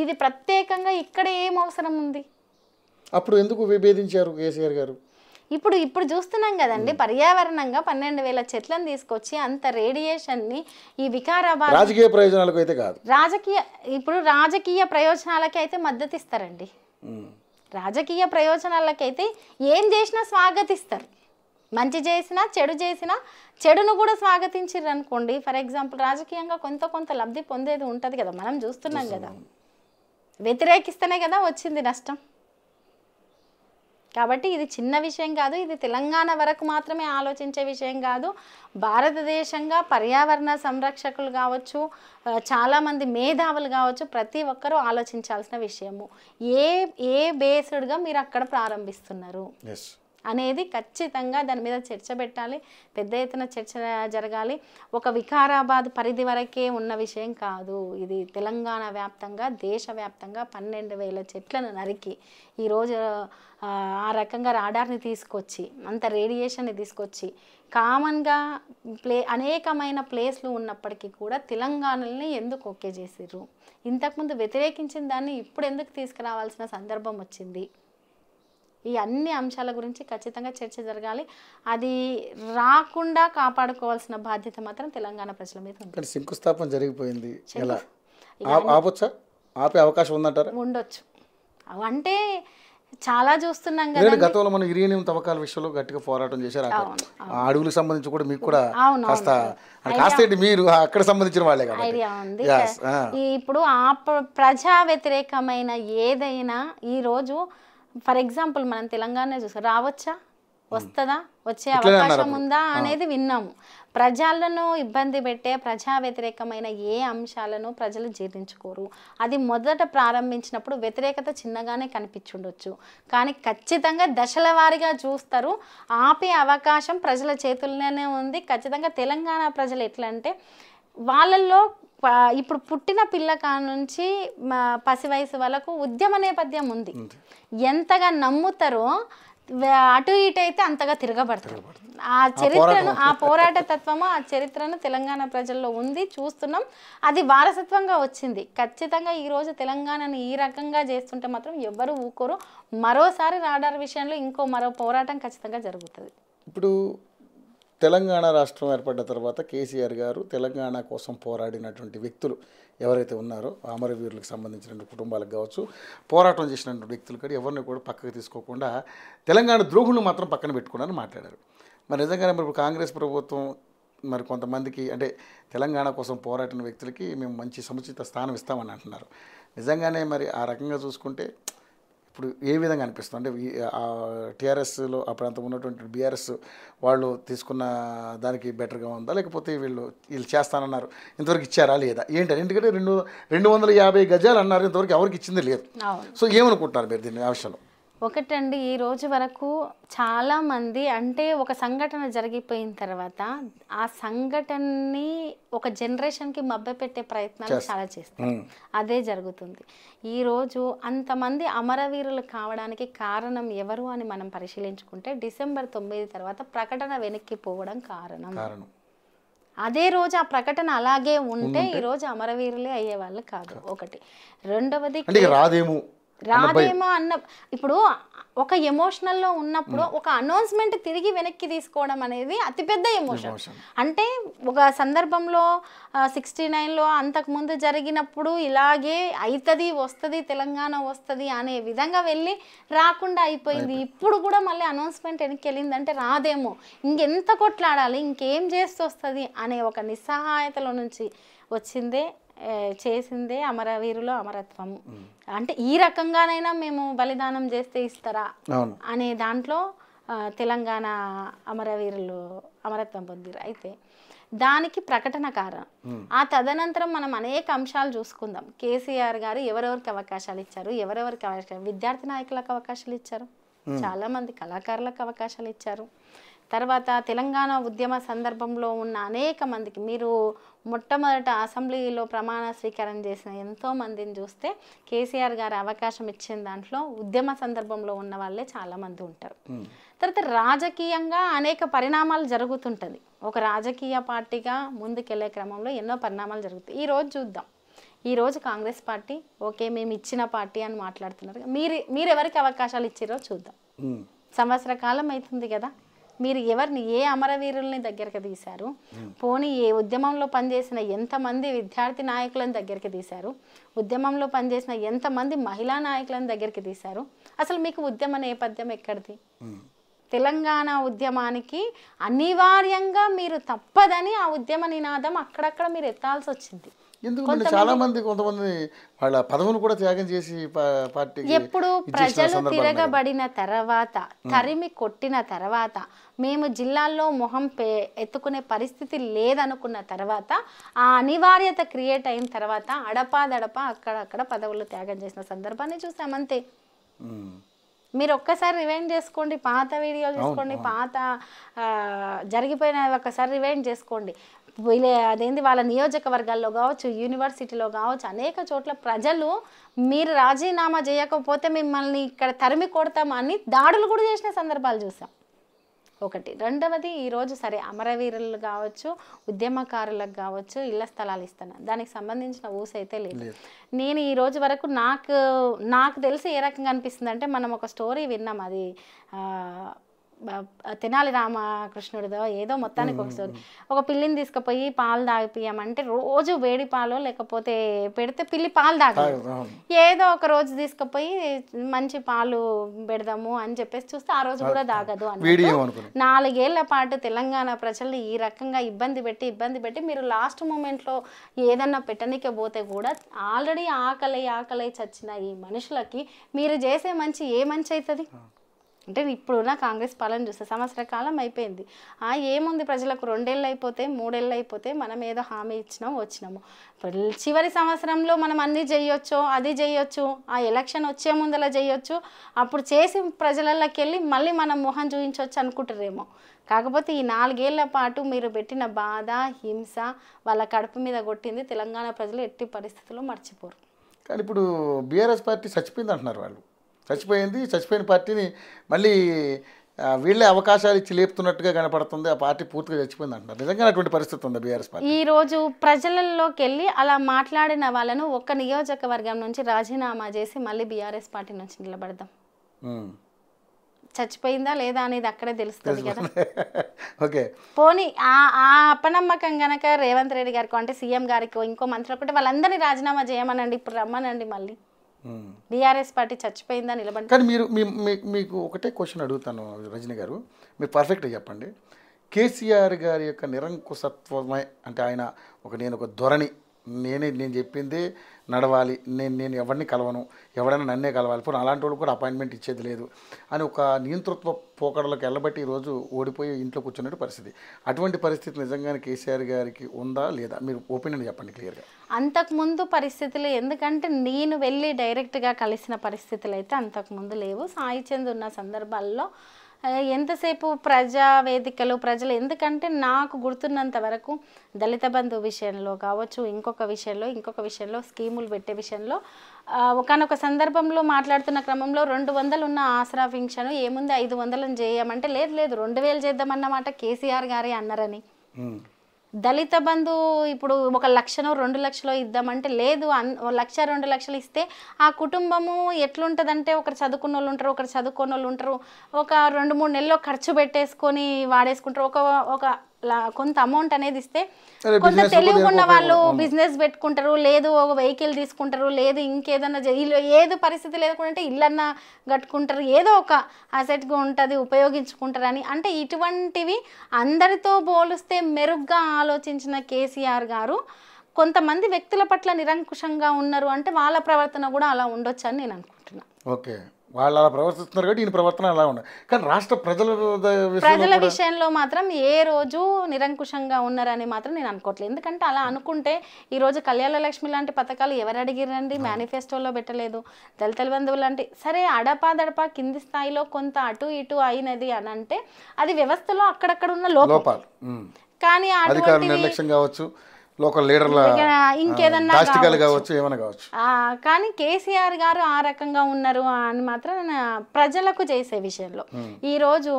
ఇది ప్రత్యేకంగా ఇక్కడ ఏం అవసరం ఉంది అప్పుడు ఎందుకు విభేదించారు కేసీఆర్ గారు ఇప్పుడు ఇప్పుడు చూస్తున్నాం కదండి పర్యావరణంగా పన్నెండు వేల చెట్లను తీసుకొచ్చి అంత రేడియేషన్ ని ఈ వికారాబాద్ రాజకీయ ప్రయోజనాలకు అయితే కాదు రాజకీయ ఇప్పుడు రాజకీయ ప్రయోజనాలకి అయితే మద్దతు ఇస్తారండి రాజకీయ ప్రయోజనాలకైతే ఏం చేసినా స్వాగతిస్తారు మంచి చేసినా చెడు చేసినా చెడును కూడా స్వాగతించారు అనుకోండి ఫర్ ఎగ్జాంపుల్ రాజకీయంగా కొంత కొంత లబ్ధి పొందేది ఉంటుంది కదా మనం చూస్తున్నాం కదా వ్యతిరేకిస్తేనే కదా వచ్చింది నష్టం కాబట్టి ఇది చిన్న విషయం కాదు ఇది తెలంగాణ వరకు మాత్రమే ఆలోచించే విషయం కాదు భారతదేశంగా పర్యావరణ సంరక్షకులు కావచ్చు చాలామంది మేధావులు కావచ్చు ప్రతి ఒక్కరూ ఆలోచించాల్సిన విషయము ఏ ఏ బేస్డ్గా మీరు అక్కడ ప్రారంభిస్తున్నారు అనేది ఖచ్చితంగా దాని మీద చర్చ పెట్టాలి పెద్ద ఎత్తున చర్చ జరగాలి ఒక వికారాబాద్ పరిధి వరకే ఉన్న విషయం కాదు ఇది తెలంగాణ వ్యాప్తంగా దేశవ్యాప్తంగా పన్నెండు వేల చెట్లను నరికి ఈరోజు ఆ రకంగా రాడార్ని తీసుకొచ్చి అంత రేడియేషన్ని తీసుకొచ్చి కామన్గా ప్లే అనేకమైన ప్లేస్లు ఉన్నప్పటికీ కూడా తెలంగాణని ఎందుకు ఓకే చేసారు ఇంతకుముందు వ్యతిరేకించిన దాన్ని ఇప్పుడు ఎందుకు తీసుకురావాల్సిన సందర్భం వచ్చింది ఈ అన్ని అంశాల గురించి ఖచ్చితంగా చర్చ జరగాలి అది రాకుండా కాపాడుకోవాల్సిన బాధ్యత మాత్రం తెలంగాణ ప్రజల మీద ఉంది శంకుస్థాపన జరిగిపోయింది ఆపొచ్చా ఆపే అవకాశం ఉందంటారా ఉండొచ్చు అంటే చాలా చూస్తున్నాం కదా గతంలో మనం యురేనియం తవ్వకాల విషయంలో గట్టిగా పోరాటం చేశారు ఆ అడవులకు సంబంధించి కూడా మీకు కూడా కాస్త కాస్త మీరు అక్కడ సంబంధించిన వాళ్ళే ఐడియా ఉంది ఇప్పుడు ఆ ప్రజా వ్యతిరేకమైన ఏదైనా ఈ రోజు ఫర్ ఎగ్జాంపుల్ మనం తెలంగాణ చూసాం రావచ్చా వస్తుందా వచ్చే అవకాశం ఉందా అనేది విన్నాము ప్రజలను ఇబ్బంది పెట్టే ప్రజా వ్యతిరేకమైన ఏ అంశాలను ప్రజలు జీర్ణించుకోరు అది మొదట ప్రారంభించినప్పుడు వ్యతిరేకత చిన్నగానే కనిపించుండొచ్చు కానీ ఖచ్చితంగా దశల వారీగా చూస్తారు ఆపే అవకాశం ప్రజల చేతుల్లోనే ఉంది ఖచ్చితంగా తెలంగాణ ప్రజలు ఎట్లా అంటే వాళ్ళల్లో ఇప్పుడు పుట్టిన పిల్లకా నుంచి పసి వయసు వాళ్ళకు ఉద్యమ నేపథ్యం ఉంది ఎంతగా నమ్ముతారో అటు ఇటు అయితే అంతగా తిరగబడతారు ఆ చరిత్రను ఆ పోరాట తత్వము ఆ చరిత్రను తెలంగాణ ప్రజల్లో ఉంది చూస్తున్నాం అది వారసత్వంగా వచ్చింది ఖచ్చితంగా ఈరోజు తెలంగాణను ఈ రకంగా చేస్తుంటే మాత్రం ఎవ్వరూ ఊకోరు మరోసారి రాడార్ విషయంలో ఇంకో మరో పోరాటం ఖచ్చితంగా జరుగుతుంది ఇప్పుడు తెలంగాణ రాష్ట్రం ఏర్పడ్డ తర్వాత కేసీఆర్ గారు తెలంగాణ కోసం పోరాడినటువంటి వ్యక్తులు ఎవరైతే ఉన్నారో అమరవీరులకు సంబంధించినటువంటి కుటుంబాలకు కావచ్చు పోరాటం చేసినటువంటి వ్యక్తులు కూడా ఎవరిని కూడా పక్కకు తీసుకోకుండా తెలంగాణ ద్రోహులను మాత్రం పక్కన పెట్టుకున్నారని మాట్లాడారు మరి నిజంగానే మరి కాంగ్రెస్ ప్రభుత్వం మరి కొంతమందికి అంటే తెలంగాణ కోసం పోరాటిన వ్యక్తులకి మేము మంచి సముచిత స్థానం ఇస్తామని అంటున్నారు నిజంగానే మరి ఆ రకంగా చూసుకుంటే ఇప్పుడు ఏ విధంగా అనిపిస్తుంది అంటే టీఆర్ఎస్లో ఆ ప్రాంతం ఉన్నటువంటి బీఆర్ఎస్ వాళ్ళు తీసుకున్న దానికి బెటర్గా ఉందా లేకపోతే వీళ్ళు వీళ్ళు చేస్తానన్నారు ఇంతవరకు ఇచ్చారా లేదా ఏంటి ఎందుకంటే రెండు రెండు వందల యాభై గజాలు అన్నారు ఇంతవరకు ఎవరికి ఇచ్చింది లేదు సో ఏమనుకుంటున్నారు మీరు దీని విషయంలో ఒకటండి ఈ రోజు వరకు చాలామంది అంటే ఒక సంఘటన జరిగిపోయిన తర్వాత ఆ సంఘటనని ఒక జనరేషన్కి పెట్టే ప్రయత్నాలు చాలా చేస్తారు అదే జరుగుతుంది ఈరోజు అంతమంది అమరవీరులు కావడానికి కారణం ఎవరు అని మనం పరిశీలించుకుంటే డిసెంబర్ తొమ్మిది తర్వాత ప్రకటన వెనక్కి పోవడం కారణం అదే రోజు ఆ ప్రకటన అలాగే ఉంటే ఈరోజు అమరవీరులే అయ్యేవాళ్ళు కాదు ఒకటి రెండవది రాదేమో రాదేమో అన్న ఇప్పుడు ఒక ఎమోషనల్లో ఉన్నప్పుడు ఒక అనౌన్స్మెంట్ తిరిగి వెనక్కి తీసుకోవడం అనేది అతిపెద్ద ఎమోషన్ అంటే ఒక సందర్భంలో సిక్స్టీ నైన్లో అంతకుముందు జరిగినప్పుడు ఇలాగే అవుతుంది వస్తుంది తెలంగాణ వస్తుంది అనే విధంగా వెళ్ళి రాకుండా అయిపోయింది ఇప్పుడు కూడా మళ్ళీ అనౌన్స్మెంట్ వెనక్కి వెళ్ళిందంటే రాదేమో ఇంకెంత కొట్లాడాలి ఇంకేం చేస్తొస్తుంది వస్తుంది అనే ఒక నిస్సహాయతలో నుంచి వచ్చిందే చేసిందే అమరవీరులో అమరత్వం అంటే ఈ రకంగానైనా మేము బలిదానం చేస్తే ఇస్తారా అనే దాంట్లో తెలంగాణ అమరవీరులు అమరత్వం పొందిరు అయితే దానికి ప్రకటన కారణం ఆ తదనంతరం మనం అనేక అంశాలు చూసుకుందాం కేసీఆర్ గారు ఎవరెవరికి అవకాశాలు ఇచ్చారు ఎవరెవరికి అవకాశాలు విద్యార్థి నాయకులకు అవకాశాలు ఇచ్చారు చాలా మంది కళాకారులకు అవకాశాలు ఇచ్చారు తర్వాత తెలంగాణ ఉద్యమ సందర్భంలో ఉన్న అనేక మందికి మీరు మొట్టమొదట అసెంబ్లీలో ప్రమాణ స్వీకారం చేసిన ఎంతో మందిని చూస్తే కేసీఆర్ గారు అవకాశం ఇచ్చిన దాంట్లో ఉద్యమ సందర్భంలో ఉన్న వాళ్ళే చాలామంది ఉంటారు తర్వాత రాజకీయంగా అనేక పరిణామాలు జరుగుతుంటుంది ఒక రాజకీయ పార్టీగా ముందుకెళ్లే క్రమంలో ఎన్నో పరిణామాలు జరుగుతాయి ఈ రోజు చూద్దాం ఈరోజు కాంగ్రెస్ పార్టీ ఓకే మేము ఇచ్చిన పార్టీ అని మాట్లాడుతున్నారు మీరు మీరెవరికి అవకాశాలు ఇచ్చారో చూద్దాం సంవత్సర కాలం అవుతుంది కదా మీరు ఎవరిని ఏ అమరవీరుల్ని దగ్గరికి తీశారు పోనీ ఏ ఉద్యమంలో పనిచేసిన ఎంతమంది విద్యార్థి నాయకులను దగ్గరికి తీశారు ఉద్యమంలో పనిచేసిన ఎంతమంది మహిళా నాయకులను దగ్గరికి తీశారు అసలు మీకు ఉద్యమ నేపథ్యం ఎక్కడిది తెలంగాణ ఉద్యమానికి అనివార్యంగా మీరు తప్పదని ఆ ఉద్యమ నినాదం అక్కడక్కడ మీరు ఎత్తాల్సి వచ్చింది ఎందుకంటే చాలా మంది కొంతమంది వాళ్ళ పదవులు కూడా త్యాగం చేసి పార్టీ ఎప్పుడు ప్రజలు తిరగబడిన తర్వాత తరిమి కొట్టిన తర్వాత మేము జిల్లాల్లో మొహం పే ఎత్తుకునే పరిస్థితి లేదనుకున్న తర్వాత ఆ అనివార్యత క్రియేట్ అయిన తర్వాత అడపాదడప అక్కడక్కడ పదవులు త్యాగం చేసిన సందర్భాన్ని చూసామంతే మీరు ఒక్కసారి రివైండ్ చేసుకోండి పాత వీడియోలు చూసుకోండి పాత జరిగిపోయిన ఒకసారి రివైండ్ చేసుకోండి వీళ్ళ అదేంది వాళ్ళ నియోజకవర్గాల్లో కావచ్చు యూనివర్సిటీలో కావచ్చు అనేక చోట్ల ప్రజలు మీరు రాజీనామా చేయకపోతే మిమ్మల్ని ఇక్కడ తరిమి కొడతామని దాడులు కూడా చేసిన సందర్భాలు చూసాం ఒకటి రెండవది ఈరోజు సరే అమరవీరులు కావచ్చు ఉద్యమకారులకు కావచ్చు ఇళ్ల స్థలాలు ఇస్తాను దానికి సంబంధించిన ఊస అయితే లేదు నేను ఈ రోజు వరకు నాకు నాకు తెలిసి ఏ రకంగా అనిపిస్తుంది అంటే మనం ఒక స్టోరీ విన్నాం అది తెనాలి రామకృష్ణుడిదో ఏదో మొత్తానికి ఒక ఒక పిల్లిని తీసుకుపోయి పాలు తాగిపియమంటే రోజు వేడి పాలు లేకపోతే పెడితే పిల్లి పాలు తాగదు ఏదో ఒక రోజు తీసుకుపోయి మంచి పాలు పెడదాము అని చెప్పేసి చూస్తే ఆ రోజు కూడా తాగదు అని నాలుగేళ్ల పాటు తెలంగాణ ప్రజలు ఈ రకంగా ఇబ్బంది పెట్టి ఇబ్బంది పెట్టి మీరు లాస్ట్ మూమెంట్లో ఏదన్నా పెట్టనికే పోతే కూడా ఆల్రెడీ ఆకలి ఆకలి చచ్చిన ఈ మనుషులకి మీరు చేసే మంచి ఏ మంచి అవుతుంది అంటే ఇప్పుడున్న కాంగ్రెస్ పాలన చూస్తే సంవత్సర కాలం అయిపోయింది ఆ ఏముంది ప్రజలకు రెండేళ్ళు అయిపోతే మూడేళ్ళు అయిపోతే మనం ఏదో హామీ ఇచ్చినాము వచ్చినాము చివరి సంవత్సరంలో మనం అన్నీ చేయొచ్చు అది చేయొచ్చు ఆ ఎలక్షన్ వచ్చే ముందలా చేయొచ్చు అప్పుడు చేసి ప్రజలలోకి వెళ్ళి మళ్ళీ మనం మొహం చూపించవచ్చు అనుకుంటారేమో కాకపోతే ఈ నాలుగేళ్ల పాటు మీరు పెట్టిన బాధ హింస వాళ్ళ కడుపు మీద కొట్టింది తెలంగాణ ప్రజలు ఎట్టి పరిస్థితుల్లో మర్చిపోరు కానీ ఇప్పుడు బీఆర్ఎస్ పార్టీ చచ్చిపోయింది అంటున్నారు వాళ్ళు చచ్చిపోయింది చచ్చిపోయిన పార్టీని మళ్ళీ వీళ్ళే అవకాశాలు ఇచ్చి లేపుతున్నట్టుగా కనపడుతుంది ఆ పార్టీ పూర్తిగా చచ్చిపోయింది అంటారు నిజంగా అటువంటి పరిస్థితి ఉంది బీఆర్ఎస్ పార్టీ ఈ రోజు ప్రజలలోకి వెళ్ళి అలా మాట్లాడిన వాళ్ళను ఒక్క నియోజకవర్గం నుంచి రాజీనామా చేసి మళ్ళీ బీఆర్ఎస్ పార్టీ నుంచి నిలబడదాం చచ్చిపోయిందా లేదా అనేది అక్కడే తెలుస్తుంది కదా ఓకే పోనీ ఆ అపనమ్మకం గనక రేవంత్ రెడ్డి గారికి అంటే సీఎం గారికి ఇంకో ఒకటి వాళ్ళందరినీ రాజీనామా చేయమనండి ఇప్పుడు రమ్మనండి మళ్ళీ బీఆర్ఎస్ పార్టీ చచ్చిపోయిందా నిలబడి కానీ మీరు మీకు ఒకటే క్వశ్చన్ అడుగుతాను రజని గారు మీరు పర్ఫెక్ట్గా చెప్పండి కేసీఆర్ గారి యొక్క నిరంకుశత్వమే అంటే ఆయన ఒక నేను ఒక ధోరణి నేనే నేను చెప్పింది నడవాలి నేను నేను ఎవరిని కలవను ఎవరైనా నన్నే కలవాలి పోనీ అలాంటి వాళ్ళు కూడా అపాయింట్మెంట్ ఇచ్చేది లేదు అని ఒక నియంతృత్వ పోకడలకు వెళ్ళబట్టి ఈరోజు ఓడిపోయి ఇంట్లో కూర్చున్నట్టు పరిస్థితి అటువంటి పరిస్థితి నిజంగానే కేసీఆర్ గారికి ఉందా లేదా మీరు ఒపీనియన్ చెప్పండి క్లియర్గా అంతకుముందు పరిస్థితులు ఎందుకంటే నేను వెళ్ళి డైరెక్ట్గా కలిసిన పరిస్థితులు అయితే అంతకుముందు లేవు సాయి ఉన్న సందర్భాల్లో ఎంతసేపు ప్రజా వేదికలు ప్రజలు ఎందుకంటే నాకు గుర్తున్నంత వరకు దళిత బంధు విషయంలో కావచ్చు ఇంకొక విషయంలో ఇంకొక విషయంలో స్కీములు పెట్టే విషయంలో ఒకనొక సందర్భంలో మాట్లాడుతున్న క్రమంలో రెండు వందలు ఉన్న ఆసరా ఫింక్షన్ ఏముంది ఐదు వందలు చేయమంటే లేదు లేదు రెండు వేలు చేద్దామన్నమాట కేసీఆర్ గారే అన్నారని దళిత బంధు ఇప్పుడు ఒక లక్షను రెండు లక్షలు ఇద్దామంటే లేదు అన్ లక్ష రెండు లక్షలు ఇస్తే ఆ కుటుంబము ఎట్లుంటుందంటే ఒకరు చదువుకున్న వాళ్ళు ఉంటారు ఒకరు చదువుకున్న వాళ్ళు ఉంటారు ఒక రెండు మూడు నెలల్లో ఖర్చు పెట్టేసుకొని వాడేసుకుంటారు ఒక ఒక కొంత అమౌంట్ అనేది ఇస్తే కొంత తెలియకుండా వాళ్ళు బిజినెస్ పెట్టుకుంటారు లేదు ఒక వెహికల్ తీసుకుంటారు లేదు ఇంకేదన్నా ఏదో పరిస్థితి లేకుంటే ఇల్లన్నా కట్టుకుంటారు ఏదో ఒక అసెట్గా ఉంటుంది ఉపయోగించుకుంటారని అంటే ఇటువంటివి అందరితో పోలిస్తే మెరుగ్గా ఆలోచించిన కేసీఆర్ గారు కొంతమంది వ్యక్తుల పట్ల నిరంకుశంగా ఉన్నారు అంటే వాళ్ళ ప్రవర్తన కూడా అలా ఉండొచ్చు అని నేను అనుకుంటున్నాను ఓకే వాళ్ళు అలా ప్రవర్తిస్తున్నారు కాబట్టి ఈయన ప్రవర్తన అలా ఉండదు కానీ రాష్ట్ర ప్రజల ప్రజల విషయంలో మాత్రం ఏ రోజు నిరంకుశంగా ఉన్నారని మాత్రం నేను అనుకోవట్లేదు ఎందుకంటే అలా అనుకుంటే ఈ రోజు కళ్యాణ లక్ష్మి లాంటి పథకాలు ఎవరు అడిగిరండి మేనిఫెస్టోలో పెట్టలేదు దళిత బంధువు లాంటి సరే అడపాదడపా కింది స్థాయిలో కొంత అటు ఇటు అయినది అని అంటే అది వ్యవస్థలో అక్కడక్కడ ఉన్న లోపాలు కానీ అధికారులు నిర్లక్ష్యం కావచ్చు లోకల్ లీడర్ల ఇంకేదన్నా కావచ్చు ఏమైనా కావచ్చు కానీ కేసీఆర్ గారు ఆ రకంగా ఉన్నారు అని మాత్రం ప్రజలకు చేసే విషయంలో ఈరోజు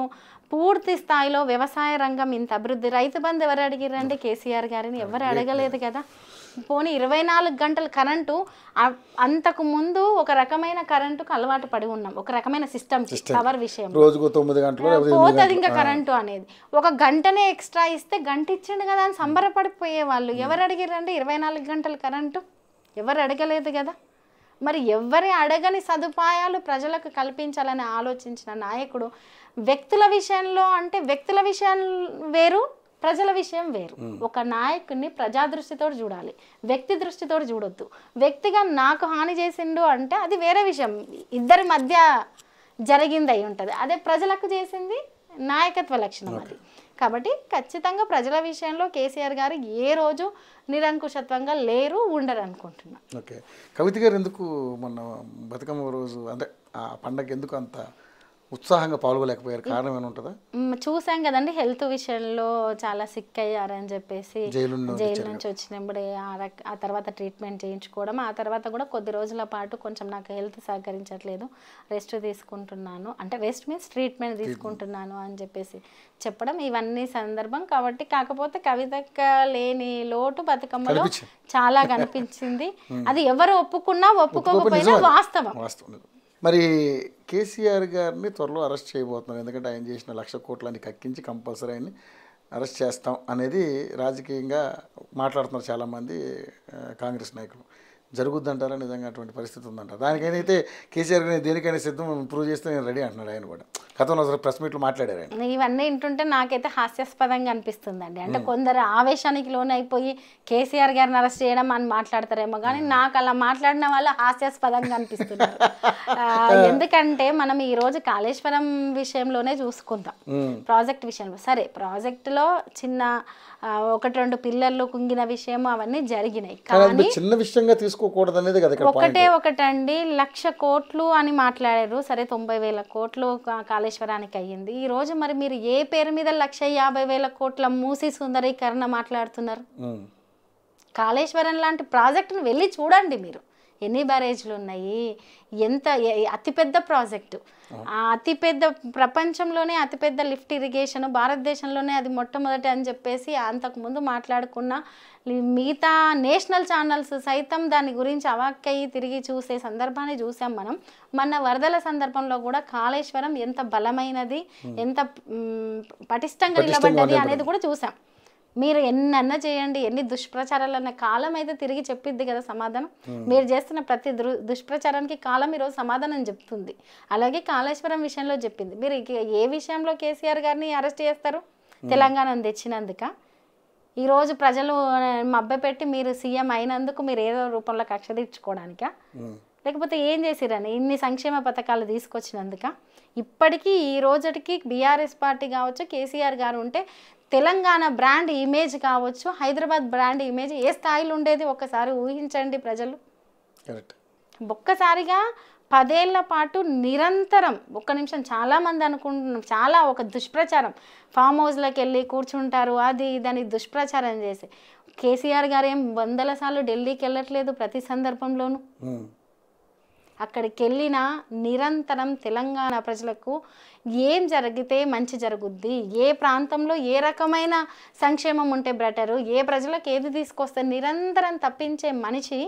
పూర్తి స్థాయిలో వ్యవసాయ రంగం ఇంత అభివృద్ధి రైతు బంధు ఎవరు అడిగిరండి కేసీఆర్ గారిని ఎవరు అడగలేదు కదా పోనీ ఇరవై నాలుగు గంటల కరెంటు అంతకు ముందు ఒక రకమైన కరెంటుకు అలవాటు పడి ఉన్నాం ఒక రకమైన సిస్టమ్ పవర్ విషయం రోజుకు తొమ్మిది గంటలు పోతుంది ఇంకా కరెంటు అనేది ఒక గంటనే ఎక్స్ట్రా ఇస్తే గంట ఇచ్చిండు కదా అని సంబరపడిపోయే వాళ్ళు ఎవరు అడిగిరండి ఇరవై నాలుగు గంటల కరెంటు ఎవరు అడగలేదు కదా మరి ఎవరి అడగని సదుపాయాలు ప్రజలకు కల్పించాలని ఆలోచించిన నాయకుడు వ్యక్తుల విషయంలో అంటే వ్యక్తుల విషయం వేరు ప్రజల విషయం వేరు ఒక నాయకుడిని ప్రజా దృష్టితో చూడాలి వ్యక్తి దృష్టితో చూడొద్దు వ్యక్తిగా నాకు హాని చేసిండు అంటే అది వేరే విషయం ఇద్దరి మధ్య జరిగింది అయి ఉంటుంది అదే ప్రజలకు చేసింది నాయకత్వ లక్షణం అది కాబట్టి ఖచ్చితంగా ప్రజల విషయంలో కేసీఆర్ గారు ఏ రోజు నిరంకుశత్వంగా లేరు ఉండరు అనుకుంటున్నాను ఓకే కవిత గారు ఎందుకు మొన్న బతుకమ్మ రోజు అంటే ఆ పండగ ఎందుకు అంత ఉత్సాహంగా పాల్గొలేకపోయారు కారణం ఉంటుందా చూసాం కదండి హెల్త్ విషయంలో చాలా సిక్ అయ్యారని చెప్పేసి జైలు నుంచి వచ్చినప్పుడే ఆ తర్వాత ట్రీట్మెంట్ చేయించుకోవడం ఆ తర్వాత కూడా కొద్ది రోజుల పాటు కొంచెం నాకు హెల్త్ సహకరించట్లేదు రెస్ట్ తీసుకుంటున్నాను అంటే రెస్ట్ మీన్స్ ట్రీట్మెంట్ తీసుకుంటున్నాను అని చెప్పేసి చెప్పడం ఇవన్నీ సందర్భం కాబట్టి కాకపోతే కవితక్క లేని లోటు బతుకమ్మలో చాలా కనిపించింది అది ఎవరు ఒప్పుకున్నా ఒప్పుకోకపోయినా వాస్తవం మరి కేసీఆర్ గారిని త్వరలో అరెస్ట్ చేయబోతున్నారు ఎందుకంటే ఆయన చేసిన లక్ష కోట్లని కక్కించి కంపల్సరీ ఆయన్ని అరెస్ట్ చేస్తాం అనేది రాజకీయంగా మాట్లాడుతున్నారు చాలామంది కాంగ్రెస్ నాయకులు జరుగుద్దంటారా నిజంగా అటువంటి పరిస్థితి ఉందంట దానికైనా అయితే కేసీఆర్ గారు దేనికైనా సిద్ధం ప్రూవ్ చేస్తే నేను రెడీ అంటున్నాడు ఆయన కూడా గతంలో అసలు ప్రెస్ మీట్లు మాట్లాడారు ఆయన ఇవన్నీ వింటుంటే నాకైతే హాస్యాస్పదంగా అనిపిస్తుందండి అంటే కొందరు ఆవేశానికి లోనైపోయి కేసీఆర్ గారిని అరెస్ట్ చేయడం అని మాట్లాడతారేమో కానీ నాకు అలా మాట్లాడిన వాళ్ళు హాస్యాస్పదంగా అనిపిస్తుంది ఎందుకంటే మనం ఈ రోజు కాళేశ్వరం విషయంలోనే చూసుకుందాం ప్రాజెక్ట్ విషయంలో సరే ప్రాజెక్టులో చిన్న ఒకటి రెండు పిల్లలు కుంగిన విషయం అవన్నీ జరిగినాయి కానీ చిన్న విషయంగా తీసుకోకూడదు అనేది ఒకటే ఒకటండి లక్ష కోట్లు అని మాట్లాడారు సరే తొంభై వేల కోట్లు కాళేశ్వరానికి అయ్యింది ఈ రోజు మరి మీరు ఏ పేరు మీద లక్ష యాభై వేల కోట్ల మూసి సుందరీకరణ మాట్లాడుతున్నారు కాళేశ్వరం లాంటి ప్రాజెక్టును వెళ్ళి చూడండి మీరు ఎన్ని బ్యారేజ్లు ఉన్నాయి ఎంత అతిపెద్ద ప్రాజెక్టు అతిపెద్ద ప్రపంచంలోనే అతిపెద్ద లిఫ్ట్ ఇరిగేషన్ భారతదేశంలోనే అది మొట్టమొదటి అని చెప్పేసి అంతకుముందు మాట్లాడుకున్న మిగతా నేషనల్ ఛానల్స్ సైతం దాని గురించి అవాక్కయ్యి తిరిగి చూసే సందర్భాన్ని చూసాం మనం మన వరదల సందర్భంలో కూడా కాళేశ్వరం ఎంత బలమైనది ఎంత పటిష్టంగా నిలబడ్డది అనేది కూడా చూసాం మీరు ఎన్నన్నా చేయండి ఎన్ని అన్న కాలం అయితే తిరిగి చెప్పిద్ది కదా సమాధానం మీరు చేస్తున్న ప్రతి దుష్ప్రచారానికి కాలం ఈరోజు సమాధానం చెప్తుంది అలాగే కాళేశ్వరం విషయంలో చెప్పింది మీరు ఏ విషయంలో కేసీఆర్ గారిని అరెస్ట్ చేస్తారు తెలంగాణ తెచ్చినందుక ఈరోజు ప్రజలు మబ్బె పెట్టి మీరు సీఎం అయినందుకు మీరు ఏదో రూపంలో కక్ష తీర్చుకోవడానిక లేకపోతే ఏం చేసిరని ఇన్ని సంక్షేమ పథకాలు తీసుకొచ్చినందుక ఇప్పటికీ ఈ రోజుకి బీఆర్ఎస్ పార్టీ కావచ్చు కేసీఆర్ గారు ఉంటే తెలంగాణ బ్రాండ్ ఇమేజ్ కావచ్చు హైదరాబాద్ బ్రాండ్ ఇమేజ్ ఏ స్థాయిలో ఉండేది ఒకసారి ఊహించండి ప్రజలు ఒక్కసారిగా పదేళ్ల పాటు నిరంతరం ఒక్క నిమిషం చాలామంది అనుకుంటున్నాం చాలా ఒక దుష్ప్రచారం ఫామ్ హౌస్లోకి వెళ్ళి కూర్చుంటారు అది ఇదని దుష్ప్రచారం చేసి కేసీఆర్ గారు ఏం వందల సార్లు ఢిల్లీకి వెళ్ళట్లేదు ప్రతి సందర్భంలోనూ అక్కడికి వెళ్ళిన నిరంతరం తెలంగాణ ప్రజలకు ఏం జరిగితే మంచి జరుగుద్ది ఏ ప్రాంతంలో ఏ రకమైన సంక్షేమం ఉంటే బెటరు ఏ ప్రజలకు ఏది తీసుకొస్తే నిరంతరం తప్పించే మనిషి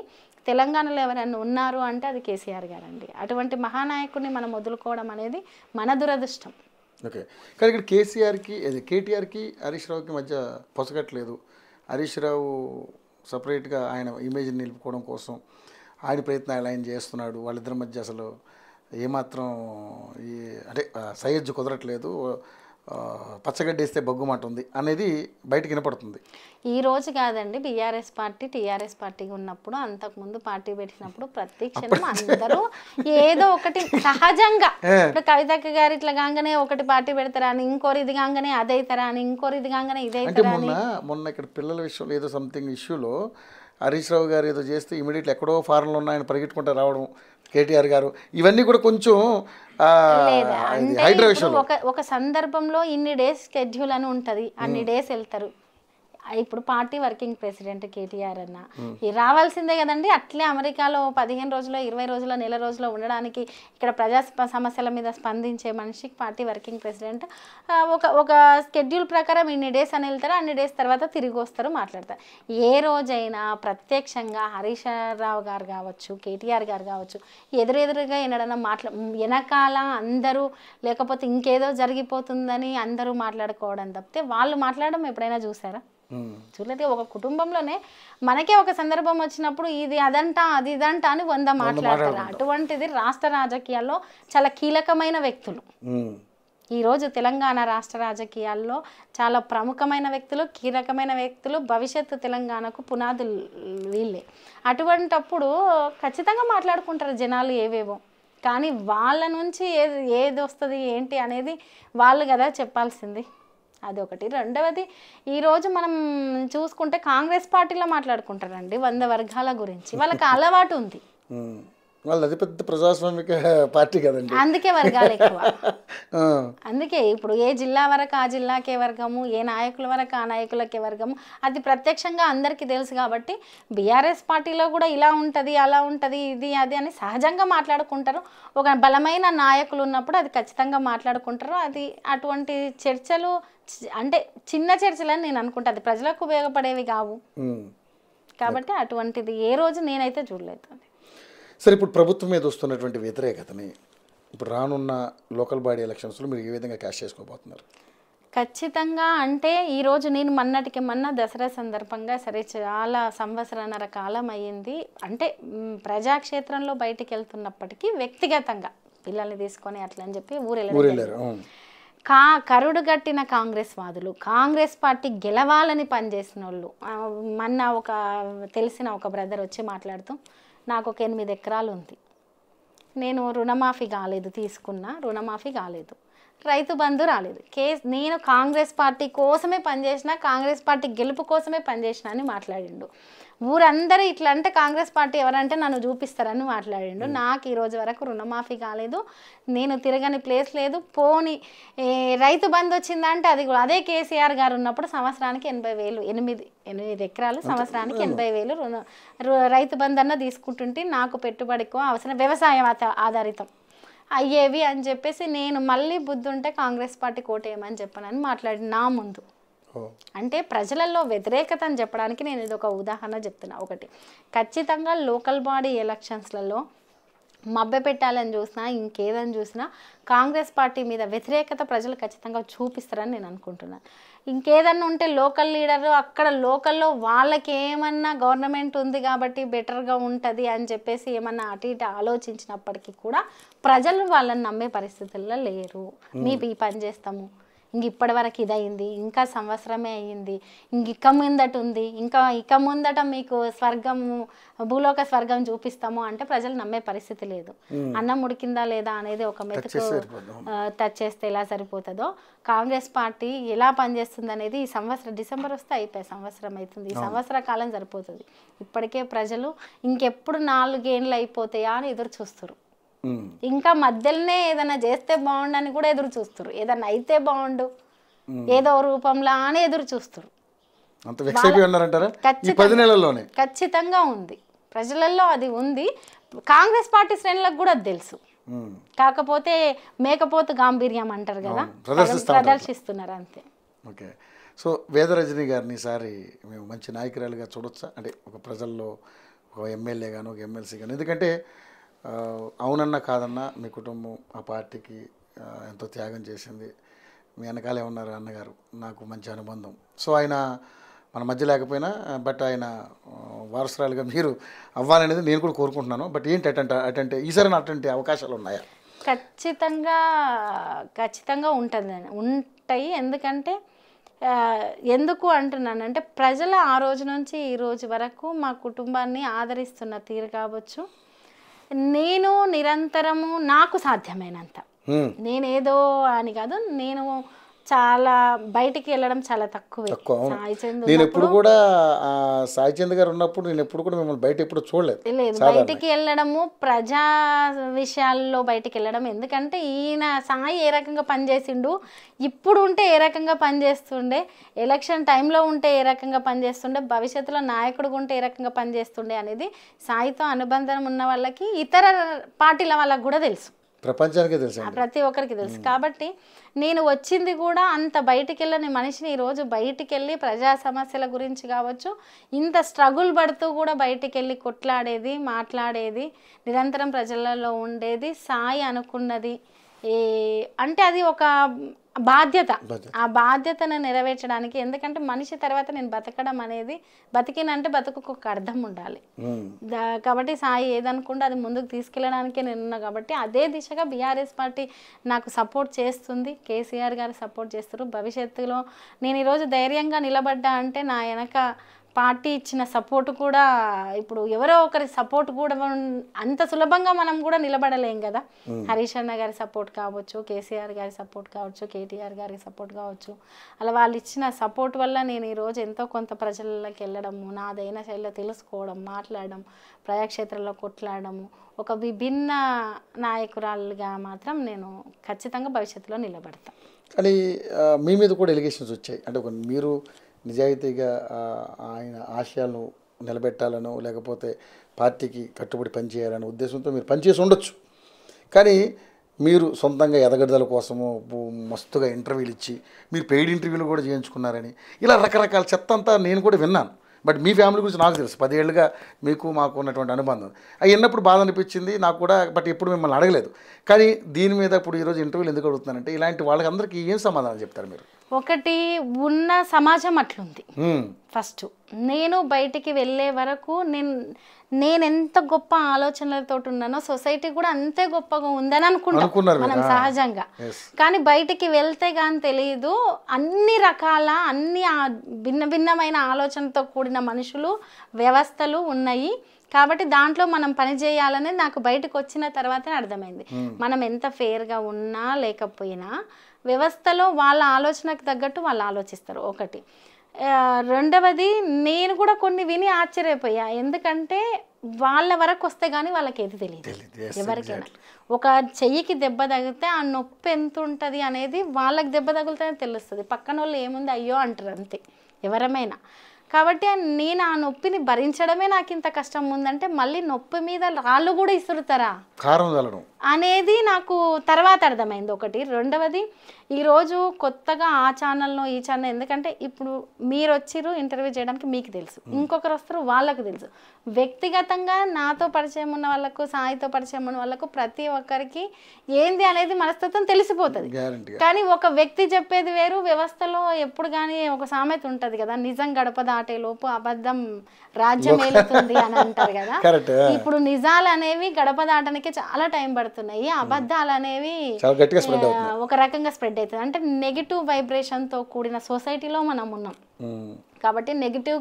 తెలంగాణలో ఎవరైనా ఉన్నారు అంటే అది కేసీఆర్ గారండి అటువంటి మహానాయకుడిని మనం వదులుకోవడం అనేది మన దురదృష్టం ఓకే కానీ ఇక్కడ కేసీఆర్కి కేటీఆర్కి హరీష్ రావుకి మధ్య పొసగట్లేదు హరీష్ రావు సపరేట్గా ఆయన ఇమేజ్ నిలుపుకోవడం కోసం ఆయన ప్రయత్నాలు ఆయన చేస్తున్నాడు వాళ్ళిద్దరి మధ్య అసలు ఏమాత్రం ఈ అంటే సయ్యజ్ కుదరట్లేదు పచ్చగడ్డేస్తే బగ్గుమాట ఉంది అనేది బయటకు వినపడుతుంది ఈ రోజు కాదండి బీఆర్ఎస్ పార్టీ టీఆర్ఎస్ పార్టీ ఉన్నప్పుడు అంతకుముందు పార్టీ పెట్టినప్పుడు ప్రతి క్షణం అందరూ ఏదో ఒకటి సహజంగా ఇప్పుడు కవితక్క గారు ఇట్లా కాగానే ఒకటి పార్టీ పెడతారా అని ఇంకోరు ఇది కాగానే అదైతారా అని ఇంకోరు ఇది కాగానే ఇదైతారా మొన్న మొన్న ఇక్కడ పిల్లల విషయంలో ఏదో సంథింగ్ ఇష్యూలో హరీష్ రావు గారు ఏదో చేస్తే ఇమీడియట్లీ ఎక్కడో ఫారెన్లో ఉన్న ఆయన పరిగెట్టుకుంటూ రావడం కేటీఆర్ గారు ఇవన్నీ కూడా కొంచెం ఒక సందర్భంలో ఇన్ని డేస్ షెడ్యూల్ అని ఉంటుంది అన్ని డేస్ వెళ్తారు ఇప్పుడు పార్టీ వర్కింగ్ ప్రెసిడెంట్ కేటీఆర్ అన్న రావాల్సిందే కదండి అట్లే అమెరికాలో పదిహేను రోజుల్లో ఇరవై రోజుల నెల రోజుల్లో ఉండడానికి ఇక్కడ ప్రజా సమస్యల మీద స్పందించే మనిషికి పార్టీ వర్కింగ్ ప్రెసిడెంట్ ఒక ఒక స్కెడ్యూల్ ప్రకారం ఇన్ని డేస్ అని వెళ్తారు అన్ని డేస్ తర్వాత తిరిగి వస్తారు మాట్లాడతారు ఏ రోజైనా ప్రత్యక్షంగా హరీష్ రావు గారు కావచ్చు కేటీఆర్ గారు కావచ్చు ఎదురెదురుగా ఏనాడన్నా మాట్లా వెనకాల అందరూ లేకపోతే ఇంకేదో జరిగిపోతుందని అందరూ మాట్లాడుకోవడం తప్పితే వాళ్ళు మాట్లాడడం ఎప్పుడైనా చూసారా చూడలేదు ఒక కుటుంబంలోనే మనకే ఒక సందర్భం వచ్చినప్పుడు ఇది అదంట అది ఇదంట అని వంద మాట్లాడతారు అటువంటిది రాష్ట్ర రాజకీయాల్లో చాలా కీలకమైన వ్యక్తులు ఈరోజు తెలంగాణ రాష్ట్ర రాజకీయాల్లో చాలా ప్రముఖమైన వ్యక్తులు కీలకమైన వ్యక్తులు భవిష్యత్తు తెలంగాణకు పునాదులు వీళ్ళే అటువంటప్పుడు ఖచ్చితంగా మాట్లాడుకుంటారు జనాలు ఏవేవో కానీ వాళ్ళ నుంచి ఏది ఏది వస్తుంది ఏంటి అనేది వాళ్ళు కదా చెప్పాల్సింది అదొకటి రెండవది ఈరోజు మనం చూసుకుంటే కాంగ్రెస్ పార్టీలో మాట్లాడుకుంటారండి వంద వర్గాల గురించి వాళ్ళకి అలవాటు ఉంది వాళ్ళది అతిపెద్ద ప్రజాస్వామిక పార్టీ కదండి అందుకే వర్గాలు ఎక్కువ అందుకే ఇప్పుడు ఏ జిల్లా వరకు ఆ జిల్లాకే వర్గము ఏ నాయకుల వరకు ఆ నాయకులకే వర్గము అది ప్రత్యక్షంగా అందరికీ తెలుసు కాబట్టి బీఆర్ఎస్ పార్టీలో కూడా ఇలా ఉంటుంది అలా ఉంటుంది ఇది అది అని సహజంగా మాట్లాడుకుంటారు ఒక బలమైన నాయకులు ఉన్నప్పుడు అది ఖచ్చితంగా మాట్లాడుకుంటారు అది అటువంటి చర్చలు అంటే చిన్న చర్చలని నేను అనుకుంటా అది ప్రజలకు ఉపయోగపడేవి కావు కాబట్టి అటువంటిది ఏ రోజు నేనైతే చూడలేదు సరే ఇప్పుడు ప్రభుత్వం మీద వస్తున్నటువంటి వ్యతిరేకతని ఇప్పుడు రానున్న లోకల్ బాడీ ఎలక్షన్స్లో మీరు ఏ విధంగా క్యాష్ చేసుకోబోతున్నారు ఖచ్చితంగా అంటే ఈరోజు నేను మొన్నటికి మొన్న దసరా సందర్భంగా సరే చాలా సంవత్సరాన్నర కాలం అయ్యింది అంటే ప్రజాక్షేత్రంలో బయటికి వెళ్తున్నప్పటికీ వ్యక్తిగతంగా పిల్లల్ని తీసుకొని అట్లా అని చెప్పి ఊరెళ్ళారు కా కరుడు గట్టిన కాంగ్రెస్ వాదులు కాంగ్రెస్ పార్టీ గెలవాలని పనిచేసిన వాళ్ళు మొన్న ఒక తెలిసిన ఒక బ్రదర్ వచ్చి మాట్లాడుతూ నాకు ఒక ఎనిమిది ఎకరాలు ఉంది నేను రుణమాఫీ కాలేదు తీసుకున్నా రుణమాఫీ కాలేదు రైతు బంధు రాలేదు కే నేను కాంగ్రెస్ పార్టీ కోసమే పనిచేసిన కాంగ్రెస్ పార్టీ గెలుపు కోసమే పనిచేసిన అని మాట్లాడిండు ఊరందరూ ఇట్లా అంటే కాంగ్రెస్ పార్టీ ఎవరంటే నన్ను చూపిస్తారని మాట్లాడిండు నాకు ఈ రోజు వరకు రుణమాఫీ కాలేదు నేను తిరగని ప్లేస్ లేదు పోని రైతు బంద్ వచ్చిందంటే అది కూడా అదే కేసీఆర్ గారు ఉన్నప్పుడు సంవత్సరానికి ఎనభై వేలు ఎనిమిది ఎనిమిది ఎకరాలు సంవత్సరానికి ఎనభై వేలు రుణ రైతు బంద్ అన్న తీసుకుంటుంటే నాకు పెట్టుబడికో అవసరం వ్యవసాయం ఆధారితం అయ్యేవి అని చెప్పేసి నేను మళ్ళీ బుద్ధుంటే కాంగ్రెస్ పార్టీ కోటేయమని చెప్పనని మాట్లాడి నా ముందు అంటే ప్రజలలో వ్యతిరేకత అని చెప్పడానికి నేను ఇది ఒక ఉదాహరణ చెప్తున్నా ఒకటి ఖచ్చితంగా లోకల్ బాడీ ఎలక్షన్స్లలో మబ్బె పెట్టాలని చూసినా ఇంకేదని చూసినా కాంగ్రెస్ పార్టీ మీద వ్యతిరేకత ప్రజలు ఖచ్చితంగా చూపిస్తారని నేను అనుకుంటున్నాను ఇంకేదన్నా ఉంటే లోకల్ లీడర్ అక్కడ లోకల్లో వాళ్ళకి ఏమన్నా గవర్నమెంట్ ఉంది కాబట్టి బెటర్గా ఉంటుంది అని చెప్పేసి ఏమన్నా అటు ఇటు ఆలోచించినప్పటికీ కూడా ప్రజలు వాళ్ళని నమ్మే పరిస్థితుల్లో లేరు మీ పని చేస్తాము ఇంక ఇప్పటి వరకు ఇదయింది ఇంకా సంవత్సరమే అయ్యింది ఇంక ఇక ముందట ఉంది ఇంకా ఇక ముందట మీకు స్వర్గము భూలోక స్వర్గం చూపిస్తాము అంటే ప్రజలు నమ్మే పరిస్థితి లేదు అన్నం ఉడికిందా లేదా అనేది ఒక మెతుకు టచ్ చేస్తే ఎలా సరిపోతుందో కాంగ్రెస్ పార్టీ ఎలా పనిచేస్తుంది అనేది ఈ సంవత్సరం డిసెంబర్ వస్తే అయిపోయి సంవత్సరం అవుతుంది ఈ సంవత్సర కాలం సరిపోతుంది ఇప్పటికే ప్రజలు ఇంకెప్పుడు నాలుగేండ్లు అయిపోతాయా అని ఎదురు చూస్తారు ఇంకా మధ్యలోనే ఏదైనా చేస్తే బాగుండు అని కూడా ఎదురు చూస్తారు ఏదైనా అయితే బాగుండు ఏదో రూపంలో అని ఎదురు చూస్తారు ఖచ్చితంగా ఉంది ప్రజలలో అది ఉంది కాంగ్రెస్ పార్టీ శ్రేణులకు కూడా తెలుసు కాకపోతే మేకపోతు గాంభీర్యం అంటారు కదా ప్రదర్శిస్తున్నారు అంతే ఓకే సో వేదరజని గారిని ఈసారి మేము మంచి నాయకురాలుగా చూడొచ్చా అంటే ఒక ప్రజల్లో ఒక ఎమ్మెల్యే గాను ఒక ఎమ్మెల్సీ గాను ఎందుకంటే అవునన్నా కాదన్నా మీ కుటుంబం ఆ పార్టీకి ఎంతో త్యాగం చేసింది మీ వెనకాలే ఉన్నారు అన్నగారు నాకు మంచి అనుబంధం సో ఆయన మన మధ్య లేకపోయినా బట్ ఆయన వారసురాలుగా మీరు అవ్వాలనేది నేను కూడా కోరుకుంటున్నాను బట్ ఏంటి అటంటే అటంటే ఈసారి అటువంటి అవకాశాలు ఉన్నాయా ఖచ్చితంగా ఖచ్చితంగా ఉంటుంది ఉంటాయి ఎందుకంటే ఎందుకు అంటున్నానంటే ప్రజలు ఆ రోజు నుంచి ఈ రోజు వరకు మా కుటుంబాన్ని ఆదరిస్తున్న తీరు కావచ్చు నేను నిరంతరము నాకు సాధ్యమైనంత నేనేదో అని కాదు నేను చాలా బయటికి వెళ్ళడం చాలా తక్కువ నేను ఎప్పుడు కూడా సాయి చంద్ర గారు ఉన్నప్పుడు నేను ఎప్పుడు కూడా మిమ్మల్ని బయట ఎప్పుడు చూడలేదు బయటికి వెళ్ళడము ప్రజా విషయాల్లో బయటికి వెళ్ళడం ఎందుకంటే ఈయన సాయి ఏ రకంగా పనిచేసిండు ఇప్పుడు ఉంటే ఏ రకంగా పనిచేస్తుండే ఎలక్షన్ టైంలో ఉంటే ఏ రకంగా పనిచేస్తుండే భవిష్యత్తులో నాయకుడుగా ఉంటే ఏ రకంగా పనిచేస్తుండే అనేది సాయితో అనుబంధం ఉన్న వాళ్ళకి ఇతర పార్టీల వాళ్ళకి కూడా తెలుసు ప్రపంచానికి తెలుసు ప్రతి ఒక్కరికి తెలుసు కాబట్టి నేను వచ్చింది కూడా అంత బయటికి వెళ్ళని మనిషిని ఈరోజు బయటికి వెళ్ళి ప్రజా సమస్యల గురించి కావచ్చు ఇంత స్ట్రగుల్ పడుతూ కూడా బయటికి వెళ్ళి కొట్లాడేది మాట్లాడేది నిరంతరం ప్రజలలో ఉండేది సాయి అనుకున్నది అంటే అది ఒక బాధ్యత ఆ బాధ్యతను నెరవేర్చడానికి ఎందుకంటే మనిషి తర్వాత నేను బతకడం అనేది బతికినంటే బతుకు ఒక అర్థం ఉండాలి కాబట్టి సాయి ఏదనుకుంటే అది ముందుకు నేను నేనున్నా కాబట్టి అదే దిశగా బీఆర్ఎస్ పార్టీ నాకు సపోర్ట్ చేస్తుంది కేసీఆర్ గారు సపోర్ట్ చేస్తారు భవిష్యత్తులో నేను ఈరోజు ధైర్యంగా నిలబడ్డా అంటే నా వెనక పార్టీ ఇచ్చిన సపోర్ట్ కూడా ఇప్పుడు ఎవరో ఒకరి సపోర్ట్ కూడా అంత సులభంగా మనం కూడా నిలబడలేం కదా హరీష్ అన్న గారి సపోర్ట్ కావచ్చు కేసీఆర్ గారి సపోర్ట్ కావచ్చు కేటీఆర్ గారి సపోర్ట్ కావచ్చు అలా వాళ్ళు ఇచ్చిన సపోర్ట్ వల్ల నేను ఈరోజు ఎంతో కొంత ప్రజలకి వెళ్ళడము నాదైన శైలిలో తెలుసుకోవడం మాట్లాడడం ప్రజాక్షేత్రంలో కొట్లాడము ఒక విభిన్న నాయకురాలుగా మాత్రం నేను ఖచ్చితంగా భవిష్యత్తులో నిలబడతాను కానీ మీ మీద కూడా ఎలిగేషన్స్ వచ్చాయి అంటే మీరు నిజాయితీగా ఆయన ఆశయాలను నిలబెట్టాలనో లేకపోతే పార్టీకి కట్టుబడి పనిచేయాలనే ఉద్దేశంతో మీరు పనిచేసి ఉండొచ్చు కానీ మీరు సొంతంగా ఎదగడదల కోసము మస్తుగా ఇంటర్వ్యూలు ఇచ్చి మీరు పెయిడ్ ఇంటర్వ్యూలు కూడా చేయించుకున్నారని ఇలా రకరకాల చెత్త అంతా నేను కూడా విన్నాను బట్ మీ ఫ్యామిలీ గురించి నాకు తెలుసు పదేళ్ళుగా మీకు మాకు ఉన్నటువంటి అనుబంధం అవి ఎన్నప్పుడు బాధ అనిపించింది నాకు కూడా బట్ ఎప్పుడు మిమ్మల్ని అడగలేదు కానీ దీని మీద ఇప్పుడు ఈరోజు ఇంటర్వ్యూలు ఎందుకు అడుగుతున్నానంటే ఇలాంటి వాళ్ళకి అందరికీ ఏం సమాధానం చెప్తారు మీరు ఒకటి ఉన్న సమాజం అట్లుంది ఫస్ట్ నేను బయటికి వెళ్ళే వరకు నేను నేను ఎంత గొప్ప ఆలోచనలతో ఉన్నానో సొసైటీ కూడా అంతే గొప్పగా ఉందని అనుకుంటాం మనం సహజంగా కానీ బయటికి వెళ్తే కానీ తెలియదు అన్ని రకాల అన్ని భిన్న భిన్నమైన ఆలోచనతో కూడిన మనుషులు వ్యవస్థలు ఉన్నాయి కాబట్టి దాంట్లో మనం పని చేయాలనేది నాకు బయటకు వచ్చిన తర్వాతనే అర్థమైంది మనం ఎంత ఫేర్గా ఉన్నా లేకపోయినా వ్యవస్థలో వాళ్ళ ఆలోచనకు తగ్గట్టు వాళ్ళు ఆలోచిస్తారు ఒకటి రెండవది నేను కూడా కొన్ని విని ఆశ్చర్యపోయా ఎందుకంటే వాళ్ళ వరకు వస్తే కానీ వాళ్ళకి ఏది తెలియదు ఎవరికైనా ఒక చెయ్యికి దెబ్బ తగిలితే ఆ నొప్పి ఎంత ఉంటుంది అనేది వాళ్ళకి దెబ్బ తగిలితేనే తెలుస్తుంది పక్కన వాళ్ళు ఏముంది అయ్యో అంటారు అంతే ఎవరమైనా కాబట్టి నేను ఆ నొప్పిని భరించడమే నాకు ఇంత కష్టం ఉందంటే మళ్ళీ నొప్పి మీద రాళ్ళు కూడా ఇసురుతారా కారం చల్లడం అనేది నాకు తర్వాత అర్థమైంది ఒకటి రెండవది ఈరోజు కొత్తగా ఆ ఛానల్లో ఈ ఛానల్ ఎందుకంటే ఇప్పుడు మీరు వచ్చిరు ఇంటర్వ్యూ చేయడానికి మీకు తెలుసు ఇంకొకరు వస్తారు వాళ్ళకు తెలుసు వ్యక్తిగతంగా నాతో పరిచయం ఉన్న వాళ్ళకు సాయితో పరిచయం ఉన్న వాళ్ళకు ప్రతి ఒక్కరికి ఏంది అనేది మనస్తత్వం తెలిసిపోతుంది కానీ ఒక వ్యక్తి చెప్పేది వేరు వ్యవస్థలో ఎప్పుడు కానీ ఒక సామెత ఉంటుంది కదా నిజం గడప దాటే లోపు అబద్ధం రాజ్యం ఏలుతుంది అని అంటారు కదా ఇప్పుడు నిజాలు అనేవి గడప దాటానికి చాలా టైం పడుతుంది పడుతున్నాయి అబద్ధాలు అనేవి ఒక రకంగా స్ప్రెడ్ అవుతుంది అంటే నెగిటివ్ వైబ్రేషన్తో కూడిన సొసైటీలో మనం ఉన్నాం కాబట్టి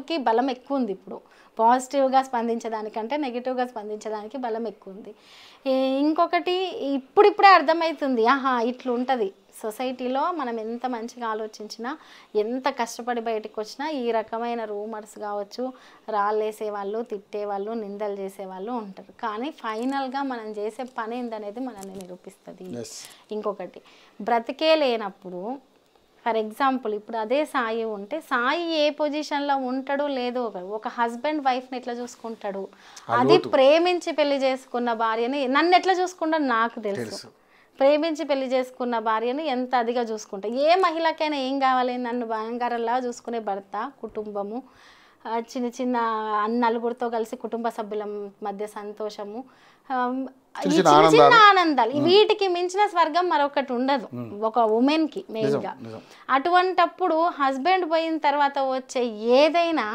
కి బలం ఎక్కువ ఉంది ఇప్పుడు పాజిటివ్గా స్పందించడానికంటే నెగిటివ్గా స్పందించడానికి బలం ఎక్కువ ఉంది ఇంకొకటి ఇప్పుడిప్పుడే అర్థమవుతుంది ఆహా ఇట్లుంటుంది సొసైటీలో మనం ఎంత మంచిగా ఆలోచించినా ఎంత కష్టపడి బయటకు వచ్చినా ఈ రకమైన రూమర్స్ కావచ్చు రాళ్ళేసేవాళ్ళు తిట్టేవాళ్ళు నిందలు చేసేవాళ్ళు ఉంటారు కానీ ఫైనల్గా మనం చేసే పని ఏందనేది మనల్ని నిరూపిస్తుంది ఇంకొకటి బ్రతికే లేనప్పుడు ఫర్ ఎగ్జాంపుల్ ఇప్పుడు అదే సాయి ఉంటే సాయి ఏ పొజిషన్లో ఉంటాడో లేదో ఒక హస్బెండ్ వైఫ్ని ఎట్లా చూసుకుంటాడు అది ప్రేమించి పెళ్లి చేసుకున్న భార్యని నన్ను ఎట్లా చూసుకుంటాడు నాకు తెలుసు ప్రేమించి పెళ్లి చేసుకున్న భార్యను ఎంత అదిగా చూసుకుంటా ఏ మహిళకైనా ఏం కావాలి నన్ను భయంకరంలా చూసుకునే భర్త కుటుంబము చిన్న చిన్న నలుగురితో కలిసి కుటుంబ సభ్యుల మధ్య సంతోషము చిన్న చిన్న ఆనందాలు వీటికి మించిన స్వర్గం మరొకటి ఉండదు ఒక ఉమెన్ కి మెయిన్ గా అటువంటప్పుడు హస్బెండ్ పోయిన తర్వాత వచ్చే ఏదైనా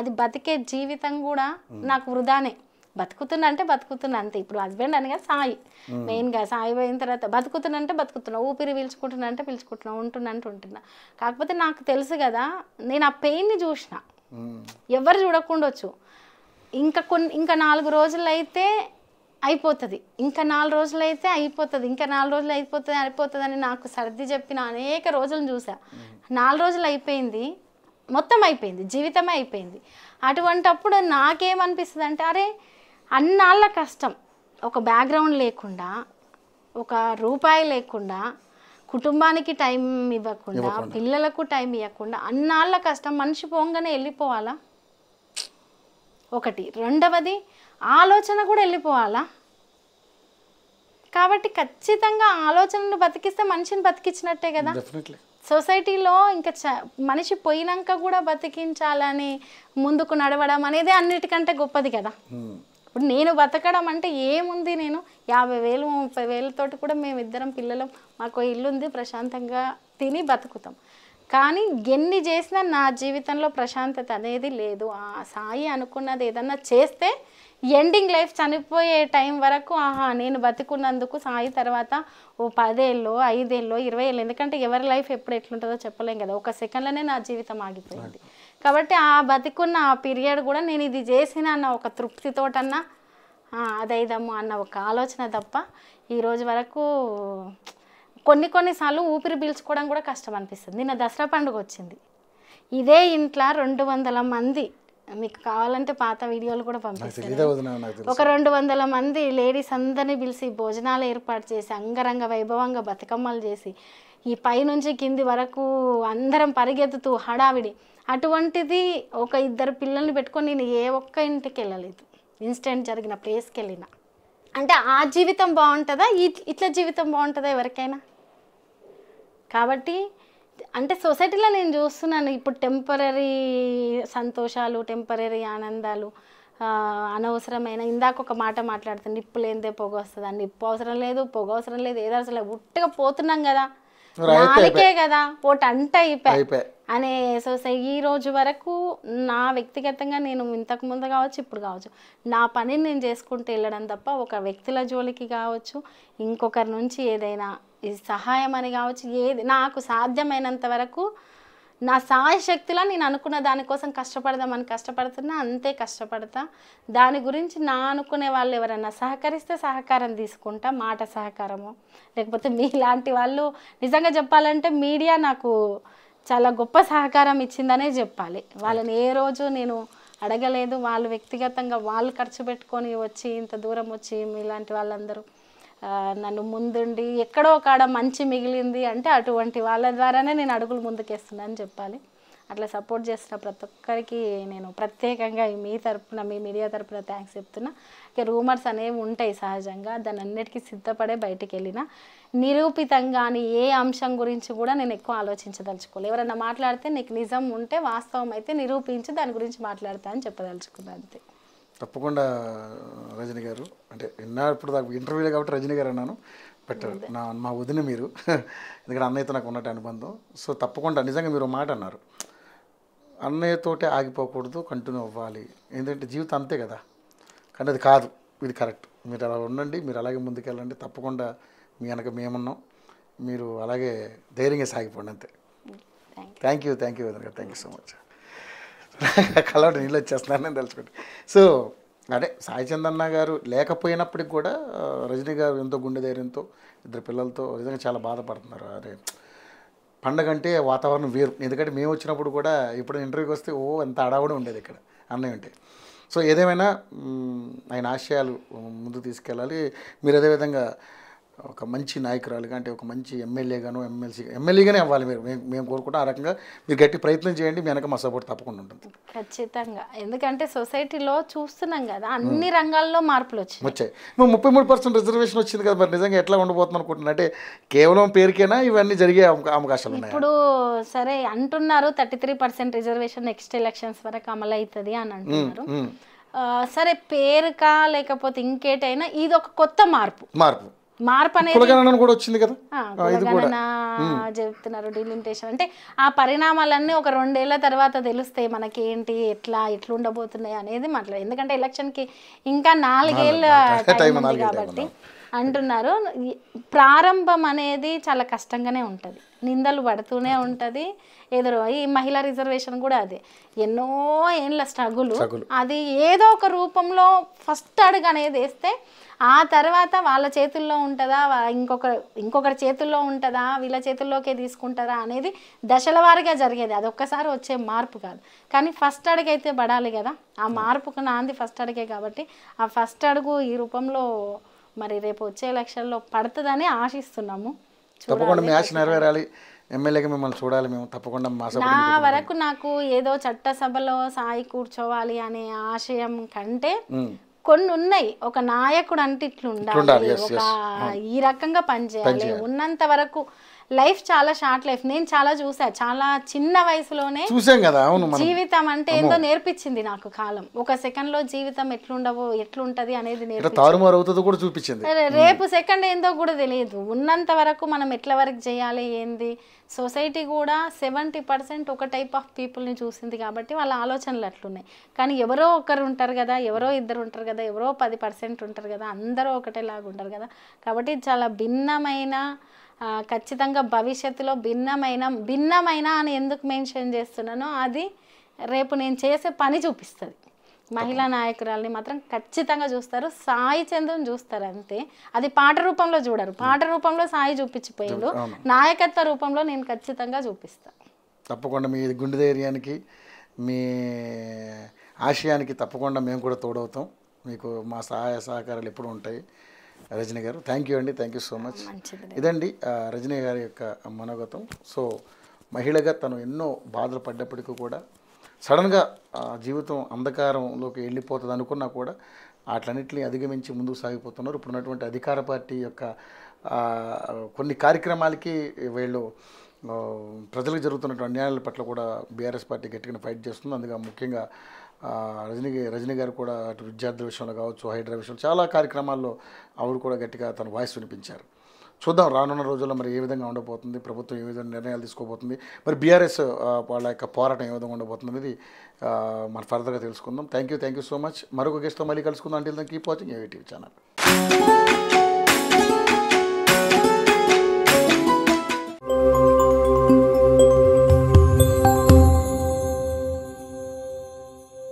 అది బతికే జీవితం కూడా నాకు వృధానే బతుకుతున్నా అంటే బతుకుతున్నా అంతే ఇప్పుడు హస్బెండ్ అనగా సాయి మెయిన్గా సాయి పోయిన తర్వాత బతుకుతున్నా అంటే బతుకుతున్నా ఊపిరి పీల్చుకుంటున్నా అంటే పీల్చుకుంటున్నా ఉంటున్నా అంటే ఉంటున్నా కాకపోతే నాకు తెలుసు కదా నేను ఆ పెయిన్ని చూసిన ఎవరు చూడకుండా వచ్చు ఇంకా కొన్ని ఇంకా నాలుగు రోజులు అయితే అయిపోతుంది ఇంకా నాలుగు రోజులు అయితే అయిపోతుంది ఇంకా నాలుగు రోజులు అయిపోతుంది అయిపోతుంది అని నాకు సర్ది చెప్పిన అనేక రోజులను చూసా నాలుగు రోజులు అయిపోయింది మొత్తం అయిపోయింది జీవితమే అయిపోయింది అటువంటప్పుడు నాకేమనిపిస్తుంది అంటే అరే అన్నాళ్ళ కష్టం ఒక బ్యాక్గ్రౌండ్ లేకుండా ఒక రూపాయి లేకుండా కుటుంబానికి టైం ఇవ్వకుండా పిల్లలకు టైం ఇవ్వకుండా అన్నాళ్ళ కష్టం మనిషి పోగానే వెళ్ళిపోవాలా ఒకటి రెండవది ఆలోచన కూడా వెళ్ళిపోవాలా కాబట్టి ఖచ్చితంగా ఆలోచనను బతికిస్తే మనిషిని బతికించినట్టే కదా సొసైటీలో ఇంకా మనిషి పోయినాక కూడా బతికించాలని ముందుకు నడవడం అనేది అన్నిటికంటే గొప్పది కదా hmm. ఇప్పుడు నేను బతకడం అంటే ఏముంది నేను యాభై వేలు ముప్పై వేలతోటి కూడా మేమిద్దరం పిల్లలం మాకు ఇల్లు ఉంది ప్రశాంతంగా తిని బతుకుతాం కానీ ఎన్ని చేసినా నా జీవితంలో ప్రశాంతత అనేది లేదు ఆ సాయి అనుకున్నది ఏదన్నా చేస్తే ఎండింగ్ లైఫ్ చనిపోయే టైం వరకు ఆహా నేను బతుకున్నందుకు సాయి తర్వాత ఓ పదేళ్ళు ఐదేళ్ళు ఇరవై ఏళ్ళు ఎందుకంటే ఎవరి లైఫ్ ఎప్పుడు ఎట్లుంటుందో చెప్పలేం కదా ఒక సెకండ్లోనే నా జీవితం ఆగిపోయింది కాబట్టి ఆ బతికున్న ఆ పీరియడ్ కూడా నేను ఇది చేసిన అన్న ఒక తృప్తితోటన్నా అదైదమ్ము అన్న ఒక ఆలోచన తప్ప ఈరోజు వరకు కొన్ని కొన్నిసార్లు ఊపిరి పీల్చుకోవడం కూడా కష్టం అనిపిస్తుంది నిన్న దసరా పండుగ వచ్చింది ఇదే ఇంట్లో రెండు వందల మంది మీకు కావాలంటే పాత వీడియోలు కూడా పంపిస్తాను ఒక రెండు వందల మంది లేడీస్ అందరినీ పిలిచి భోజనాలు ఏర్పాటు చేసి అంగరంగ వైభవంగా బతుకమ్మలు చేసి ఈ పైనుంచి కింది వరకు అందరం పరిగెత్తుతూ హడావిడి అటువంటిది ఒక ఇద్దరు పిల్లల్ని పెట్టుకొని నేను ఏ ఒక్క ఇంటికి వెళ్ళలేదు ఇన్సిడెంట్ జరిగిన ప్లేస్కి వెళ్ళిన అంటే ఆ జీవితం బాగుంటుందా ఇట్లా జీవితం బాగుంటుందా ఎవరికైనా కాబట్టి అంటే సొసైటీలో నేను చూస్తున్నాను ఇప్పుడు టెంపరీ సంతోషాలు టెంపరీ ఆనందాలు అనవసరమైన ఇందాక ఒక మాట మాట్లాడుతుంది నిప్పు లేనిదే పొగ వస్తుందా నిప్పు అవసరం లేదు పొగ అవసరం లేదు ఏదో అసలు ఉట్టుగా పోతున్నాం కదా నాలుకే కదా ఒకటి అంట అయిపోయి అనే సో ఈ రోజు వరకు నా వ్యక్తిగతంగా నేను ఇంతకు ముందు కావచ్చు ఇప్పుడు కావచ్చు నా పనిని నేను చేసుకుంటూ వెళ్ళడం తప్ప ఒక వ్యక్తుల జోలికి కావచ్చు ఇంకొకరి నుంచి ఏదైనా సహాయం అని కావచ్చు ఏది నాకు సాధ్యమైనంత వరకు నా శక్తిలో నేను అనుకున్న దానికోసం కష్టపడదామని కష్టపడుతున్నా అంతే కష్టపడతా దాని గురించి నా అనుకునే వాళ్ళు ఎవరన్నా సహకరిస్తే సహకారం తీసుకుంటా మాట సహకారము లేకపోతే మీలాంటి వాళ్ళు నిజంగా చెప్పాలంటే మీడియా నాకు చాలా గొప్ప సహకారం ఇచ్చిందనే చెప్పాలి వాళ్ళని ఏ రోజు నేను అడగలేదు వాళ్ళు వ్యక్తిగతంగా వాళ్ళు ఖర్చు పెట్టుకొని వచ్చి ఇంత దూరం వచ్చి మీలాంటి వాళ్ళందరూ నన్ను ముందుండి ఎక్కడో కాడ మంచి మిగిలింది అంటే అటువంటి వాళ్ళ ద్వారానే నేను అడుగులు ముందుకేస్తున్నాను చెప్పాలి అట్లా సపోర్ట్ చేసిన ప్రతి ఒక్కరికి నేను ప్రత్యేకంగా మీ తరఫున మీ మీడియా తరఫున థ్యాంక్స్ చెప్తున్నా ఇక రూమర్స్ అనేవి ఉంటాయి సహజంగా దాని అన్నిటికీ సిద్ధపడే బయటికి వెళ్ళిన నిరూపితంగా అని ఏ అంశం గురించి కూడా నేను ఎక్కువ ఆలోచించదలుచుకోలేదు ఎవరన్నా మాట్లాడితే నీకు నిజం ఉంటే వాస్తవం అయితే నిరూపించి దాని గురించి మాట్లాడతా అని చెప్పదలుచుకున్నాను అంతే తప్పకుండా రజని గారు అంటే విన్నా ఇప్పుడు దాకా ఇంటర్వ్యూలే కాబట్టి రజని గారు అన్నాను బట్ నా మా వదిన మీరు ఎందుకంటే అన్నయ్యతో నాకు ఉన్నట్టు అనుబంధం సో తప్పకుండా నిజంగా మీరు మాట అన్నారు అన్నయ్యతోటే ఆగిపోకూడదు కంటిన్యూ అవ్వాలి ఎందుకంటే జీవితం అంతే కదా కానీ అది కాదు ఇది కరెక్ట్ మీరు అలా ఉండండి మీరు అలాగే ముందుకెళ్ళండి తప్పకుండా మీ వెనక మేమున్నాం మీరు అలాగే ధైర్యంగా సాగిపోండి అంతే thank you thank you thank you so much కళ్ళ నీళ్ళు వచ్చేస్తున్నానని తెలుసుకుంటే సో అదే సాయి చందన్న గారు లేకపోయినప్పటికి కూడా రజనీ గారు ఎంతో గుండె ధైర్యంతో ఇద్దరు పిల్లలతో నిజంగా చాలా బాధపడుతున్నారు అదే పండగ అంటే వాతావరణం వేరు ఎందుకంటే మేము వచ్చినప్పుడు కూడా ఇప్పుడు ఇంటర్వ్యూకి వస్తే ఓ ఎంత అడావుడు ఉండేది ఇక్కడ అన్నయ్య ఉంటే సో ఏదేమైనా ఆయన ఆశయాలు ముందు తీసుకెళ్ళాలి మీరు అదేవిధంగా ఒక మంచి నాయకురాలుగా అంటే ఒక మంచి ఎమ్మెల్యేగాను ఎమ్మెల్సీ ఎమ్మెల్యేగానే అవ్వాలి మీరు మేము మేము కోరుకుంటాం ఆ రకంగా మీరు గట్టి ప్రయత్నం చేయండి మీ వెనక మా సపోర్ట్ తప్పకుండా ఉంటుంది ఖచ్చితంగా ఎందుకంటే సొసైటీలో చూస్తున్నాం కదా అన్ని రంగాల్లో మార్పులు వచ్చాయి వచ్చాయి మేము ముప్పై మూడు పర్సెంట్ రిజర్వేషన్ వచ్చింది కదా మరి నిజంగా ఎట్లా ఉండబోతున్నాం అనుకుంటున్నా అంటే కేవలం పేరుకైనా ఇవన్నీ జరిగే అవకాశాలు ఉన్నాయి ఇప్పుడు సరే అంటున్నారు thirty three percent reservation next elections వరకు అమలు అవుతుంది అని అంటున్నారు సరే పేరుకా లేకపోతే ఇంకేటైనా ఇది ఒక కొత్త మార్పు మార్పు మార్పు అనేది చెప్తున్నారు డిలిమిటేషన్ అంటే ఆ పరిణామాలన్నీ ఒక రెండేళ్ల తర్వాత తెలుస్తాయి మనకి ఏంటి ఎట్లా ఎట్లా ఉండబోతున్నాయి అనేది మాట్లాడు ఎందుకంటే ఎలక్షన్కి ఇంకా నాలుగేళ్ళ ఉంది కాబట్టి అంటున్నారు ప్రారంభం అనేది చాలా కష్టంగానే ఉంటుంది నిందలు పడుతూనే ఉంటుంది ఎదురు ఈ మహిళా రిజర్వేషన్ కూడా అదే ఎన్నో ఏళ్ళ స్ట్రగుల్ అది ఏదో ఒక రూపంలో ఫస్ట్ అడుగు అనేది వేస్తే ఆ తర్వాత వాళ్ళ చేతుల్లో ఉంటుందా ఇంకొక ఇంకొకరి చేతుల్లో ఉంటుందా వీళ్ళ చేతుల్లోకే తీసుకుంటారా అనేది దశల వారిగా జరిగేది అది ఒక్కసారి వచ్చే మార్పు కాదు కానీ ఫస్ట్ అడుగైతే పడాలి కదా ఆ మార్పుకు నాంది ఫస్ట్ అడుగే కాబట్టి ఆ ఫస్ట్ అడుగు ఈ రూపంలో మరి రేపు వచ్చే ఎలక్షన్లో పడుతుందని ఆశిస్తున్నాము తప్పకుండా నా వరకు నాకు ఏదో చట్టసభలో సాయి కూర్చోవాలి అనే ఆశయం కంటే కొన్ని ఉన్నాయి ఒక నాయకుడు అంటే ఇట్లుండాలి ఒక ఈ రకంగా పనిచేయాలి ఉన్నంత వరకు లైఫ్ చాలా షార్ట్ లైఫ్ నేను చాలా చూసా చాలా చిన్న వయసులోనే చూసాం కదా అవును జీవితం అంటే ఏందో నేర్పించింది నాకు కాలం ఒక సెకండ్ లో జీవితం ఎట్లుండవో ఎట్లుంటది అనేది తారుమారు చూపించింది రేపు సెకండ్ ఏందో కూడా తెలియదు ఉన్నంత వరకు మనం ఎట్ల వరకు చేయాలి ఏంది సొసైటీ కూడా సెవెంటీ పర్సెంట్ ఒక టైప్ ఆఫ్ పీపుల్ని చూసింది కాబట్టి వాళ్ళ ఆలోచనలు అట్లున్నాయి కానీ ఎవరో ఒకరు ఉంటారు కదా ఎవరో ఇద్దరు ఉంటారు కదా ఎవరో పది పర్సెంట్ ఉంటారు కదా అందరూ ఒకటేలాగా ఉంటారు కదా కాబట్టి చాలా భిన్నమైన ఖచ్చితంగా భవిష్యత్తులో భిన్నమైన భిన్నమైన అని ఎందుకు మెన్షన్ చేస్తున్నానో అది రేపు నేను చేసే పని చూపిస్తుంది మహిళా నాయకురాలని మాత్రం ఖచ్చితంగా చూస్తారు సాయి చంద్రం చూస్తారు అంతే అది పాట రూపంలో చూడరు పాట రూపంలో సాయి చూపించిపోయిండు నాయకత్వ రూపంలో నేను ఖచ్చితంగా చూపిస్తాను తప్పకుండా మీ గుండె ధైర్యానికి మీ ఆశయానికి తప్పకుండా మేము కూడా తోడవుతాం మీకు మా సహాయ సహకారాలు ఎప్పుడు ఉంటాయి రజనీ గారు థ్యాంక్ యూ అండి థ్యాంక్ యూ సో మచ్ ఇదండి రజని గారి యొక్క మనోగతం సో మహిళగా తను ఎన్నో బాధలు పడ్డప్పటికీ కూడా సడన్గా జీవితం అంధకారంలోకి వెళ్ళిపోతుంది అనుకున్నా కూడా వాటన్నింటినీ అధిగమించి ముందుకు సాగిపోతున్నారు ఇప్పుడు ఉన్నటువంటి అధికార పార్టీ యొక్క కొన్ని కార్యక్రమాలకి వీళ్ళు ప్రజలకు జరుగుతున్నటువంటి అన్యాయాల పట్ల కూడా బీఆర్ఎస్ పార్టీ గట్టిగా ఫైట్ చేస్తుంది అందుగా ముఖ్యంగా రజనీ రజనీ గారు కూడా అటు విద్యార్థుల విషయంలో కావచ్చు హైడ్రా విషయంలో చాలా కార్యక్రమాల్లో ఆవిడ కూడా గట్టిగా తన వాయిస్ వినిపించారు చూద్దాం రానున్న రోజుల్లో మరి ఏ విధంగా ఉండబోతుంది ప్రభుత్వం ఏ విధంగా నిర్ణయాలు తీసుకోబోతుంది మరి బీఆర్ఎస్ వాళ్ళ యొక్క పోరాటం ఏ విధంగా ఉండబోతుంది అనేది మనం ఫర్దర్గా తెలుసుకుందాం thank you thank you so much మరొక గెస్ట్తో మళ్ళీ కలుసుకుందాం అంటే keep watching AV TV channel